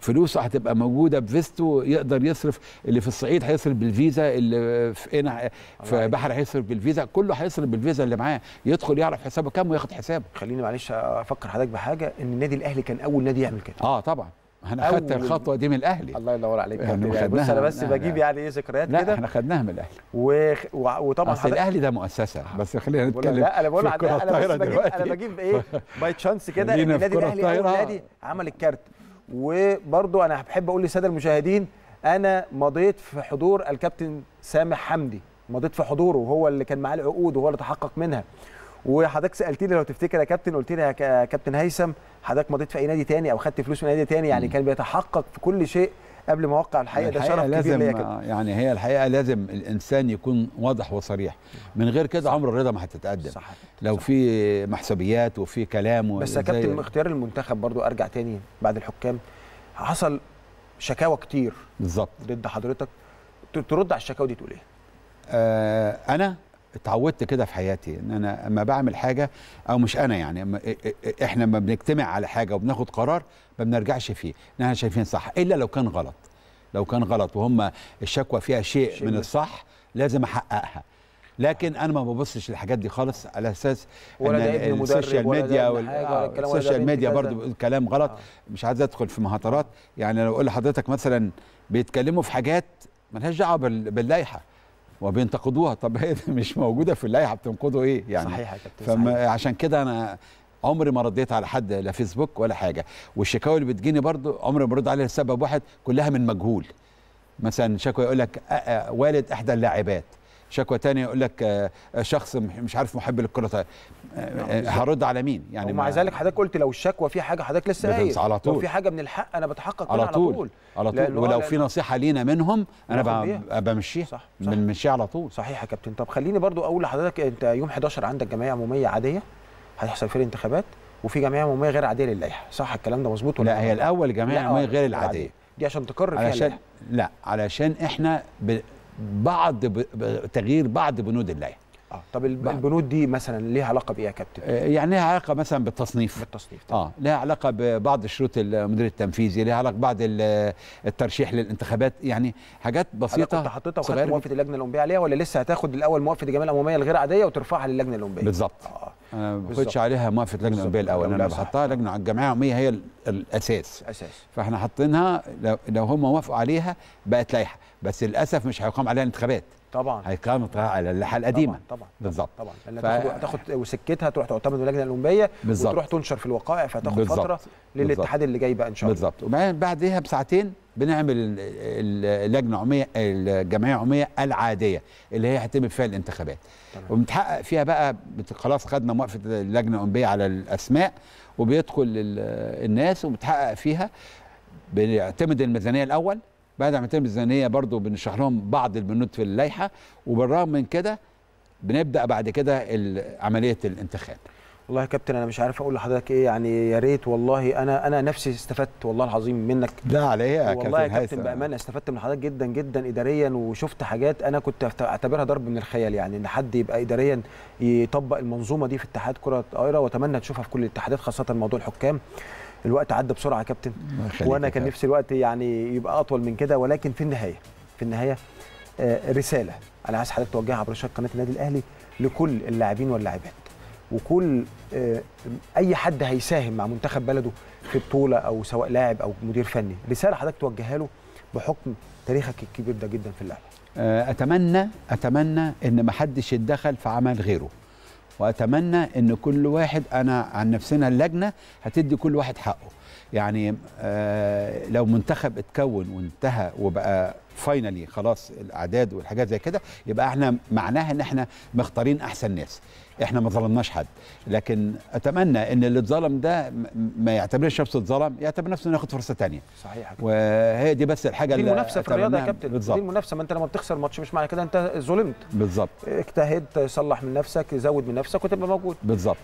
فلوسه هتبقى موجوده بفيستو يقدر يصرف اللي في الصعيد هيصرف بالفيزا اللي في هنا في بحر هيصرف بالفيزا كله هيصرف بالفيزا اللي معاه يدخل يعرف حسابه كام وياخد حسابه خليني معلش افكر حضرتك بحاجه ان النادي الاهلي كان اول نادي يعمل كده اه طبعا احنا خدت الخطوه دي من الاهلي الله ينور عليك يعني بص انا بس بجيب يعني ايه ذكريات كده لا احنا خدناها من الاهلي و... و... وطبعا اصل الاهلي ده مؤسسه آه. بس خلينا نتكلم لا انا بقول انا بس بجيب انا بجيب ايه باي تشانس كده ان النادي الاهلي اول نادي عمل الكارت وبرضو انا بحب اقول للساده المشاهدين انا مضيت في حضور الكابتن سامح حمدي مضيت في حضوره وهو اللي كان معاه العقود وهو اللي تحقق منها وحضرتك سالتني لو تفتكر يا كابتن قلت لي يا كابتن هيثم حضرتك مضيت في اي نادي تاني او خدت فلوس من نادي تاني يعني كان بيتحقق في كل شيء قبل ما اوقع الحقيقه, ده شرف لازم كبير ليا يعني هي الحقيقه لازم الانسان يكون واضح وصريح من غير كده عمر الرضا ما هتتقدم صح لو صح. في محسوبيات وفي كلام بس يا كابتن اختيار المنتخب برضو ارجع تاني بعد الحكام حصل شكاوى كتير بالظبط ضد حضرتك ترد على الشكاوى دي تقول ايه؟ آه انا اتعودت كده في حياتي ان انا اما بعمل حاجه او مش انا يعني أما احنا لما بنجتمع على حاجه وبناخد قرار ما بنرجعش فيه ان احنا شايفين صح الا لو كان غلط لو كان غلط وهم الشكوى فيها شيء, شيء من الصح لازم احققها لكن انا ما ببصش للحاجات دي خالص على اساس ولا ان السوشيال ميديا والسوشيال آه، ميديا برضو كلام غلط آه. مش عايز ادخل في مهاترات يعني لو اقول لحضرتك مثلا بيتكلموا في حاجات ملهاش دعوه باللائحه وبينتقدوها طب هي مش موجوده في اللائحه بتنقدوا ايه يعني صحيح يا كابتن عشان كده انا عمري ما رديت على حد لا فيسبوك ولا حاجه والشكاوي اللي بتجيني برضه عمري ما برد عليها لسبب واحد كلها من مجهول مثلا شكوى يقول لك والد احدى اللاعبات شكوى تانية يقول لك آه، آه، شخص مش عارف محب للكره طيب. آه، نعم، هرد على مين يعني ومع ذلك حضرتك قلت لو الشكوى في حاجه حضرتك لسه قايل على طول لو في حاجه من الحق انا بتحقق على طول على طول, على طول. ولو في نصيحه لينا منهم انا بمشيها صح بنمشيها على طول صحيح يا كابتن طب خليني برضو اقول لحضرتك انت يوم 11 عندك جمعيه عموميه عاديه هيحصل فيها الانتخابات وفي جمعيه عموميه غير عاديه للائحه صح الكلام ده مظبوط ولا لا هي الاول جمعيه عموميه غير العاديه دي عشان تقرر فيها علشان لا علشان احنا ب... بعض تغيير بعض بنود اللائحه اه طب البنود دي مثلا ليها علاقه بايه يا كابتن؟ آه، يعني ليها علاقه مثلا بالتصنيف بالتصنيف طبعا. اه ليها علاقه ببعض شروط المدير التنفيذي ليها علاقه ببعض الترشيح للانتخابات يعني حاجات بسيطه كنت حطيتها وخدت موافقه اللجنه الاولمبيه عليها ولا لسه هتاخد الاول موافقه الجمعيه الاموميه الغير عاديه وترفعها للجنه الاولمبيه بالظبط آه. ما باخدش عليها موافقه اللجنه الاولمبيه الاول انا بحطها لجنه الجمعيه العموميه هي الاساس اساس فاحنا حاطينها لو, لو هم وافقوا عليها بقت لائحه بس للاسف مش هيقام عليها انتخابات طبعا هيقام على اللحى القديمه طبعا طبعا بالظبط طبعا ف... تاخد وسكتها تروح تعتمد اللجنه الاولمبيه بالزبط. وتروح تنشر في الوقائع فتاخد بالزبط. فتره للاتحاد اللي جاي بقى ان شاء الله بالظبط وبعدين بعدها بساعتين بنعمل اللجنه العموميه الجمعيه العموميه العاديه اللي هي هيتم فيها الانتخابات طبعا. وبنتحقق فيها بقى خلاص خدنا موافقه اللجنه الاولمبيه على الاسماء وبيدخل الناس وبتحقق فيها بنعتمد الميزانيه الاول بعد عمليه الميزانيه برضو بنشرح لهم بعض البنود في اللائحه وبالرغم من كده بنبدا بعد كده عمليه الانتخاب والله يا كابتن انا مش عارف اقول لحضرتك ايه يعني يا ريت والله انا انا نفسي استفدت والله العظيم منك ده على ايه يا كابتن والله يا كابتن بامانه استفدت من حضرتك جدا جدا اداريا وشفت حاجات انا كنت اعتبرها ضرب من الخيال يعني ان حد يبقى اداريا يطبق المنظومه دي في اتحاد كره الطائره واتمنى تشوفها في كل الاتحادات خاصه موضوع الحكام الوقت عدى بسرعه يا كابتن وانا كان نفسي الوقت يعني يبقى اطول من كده ولكن في النهايه في النهايه آه، رساله انا عايز حضرتك توجهها عبر شاشه قناه النادي الاهلي لكل اللاعبين واللاعبات وكل آه، اي حد هيساهم مع منتخب بلده في بطوله او سواء لاعب او مدير فني رساله حضرتك توجهها له بحكم تاريخك الكبير ده جدا في اللعبه آه، اتمنى اتمنى ان ما حدش يتدخل في عمل غيره واتمنى ان كل واحد انا عن نفسنا اللجنه هتدي كل واحد حقه يعني آه لو منتخب اتكون وانتهى وبقى فاينلي خلاص الاعداد والحاجات زي كده يبقى احنا معناها ان احنا مختارين احسن ناس احنا ما ظلمناش حد لكن اتمنى ان اللي اتظلم ده ما يعتبرش نفسه اتظلم يعتبر نفسه انه ياخد فرصه ثانيه صحيح وهي دي بس الحاجه اللي المنافسه في الرياضه يا كابتن بالزبط. دي المنافسه ما انت لما بتخسر ماتش مش معنى كده انت ظلمت بالظبط اجتهد صلح من نفسك زود من نفسك وتبقى موجود بالظبط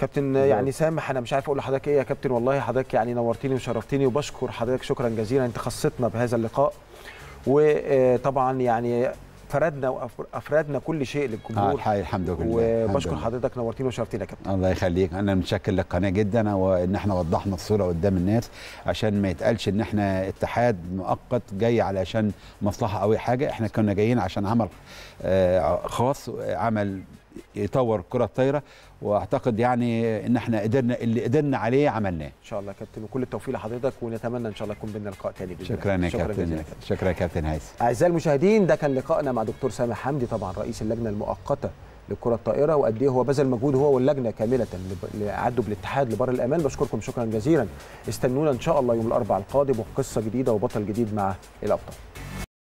كابتن يعني سامح انا مش عارف اقول لحضرتك ايه يا كابتن والله حضرتك يعني نورتيني وشرفتني وبشكر حضرتك شكرا جزيلا انت خصتنا بهذا اللقاء وطبعا يعني فردنا وافردنا كل شيء للجمهور آه الحمد لله وبشكر حضرتك نورتينا وشرفتينا يا كابتن الله يخليك انا متشكر للقناه جدا وان احنا وضحنا الصوره قدام الناس عشان ما يتقالش ان احنا اتحاد مؤقت جاي علشان مصلحه او اي حاجه احنا كنا جايين عشان عمل آه، خاص عمل يطور كره الطايره واعتقد يعني ان احنا قدرنا اللي قدرنا عليه عملناه ان شاء الله يا كابتن وكل التوفيق لحضرتك ونتمنى ان شاء الله يكون بينا لقاء تاني شكرا, يا كابتن شكرا يا كابتن هيثم اعزائي المشاهدين ده كان لقائنا مع دكتور سامح حمدي طبعا رئيس اللجنه المؤقته لكرة الطائره وقد ايه هو بذل مجهود هو واللجنه كامله اللي عدوا بالاتحاد لبر الامان بشكركم شكرا جزيلا استنونا ان شاء الله يوم الاربعاء القادم وقصه جديده وبطل جديد مع الابطال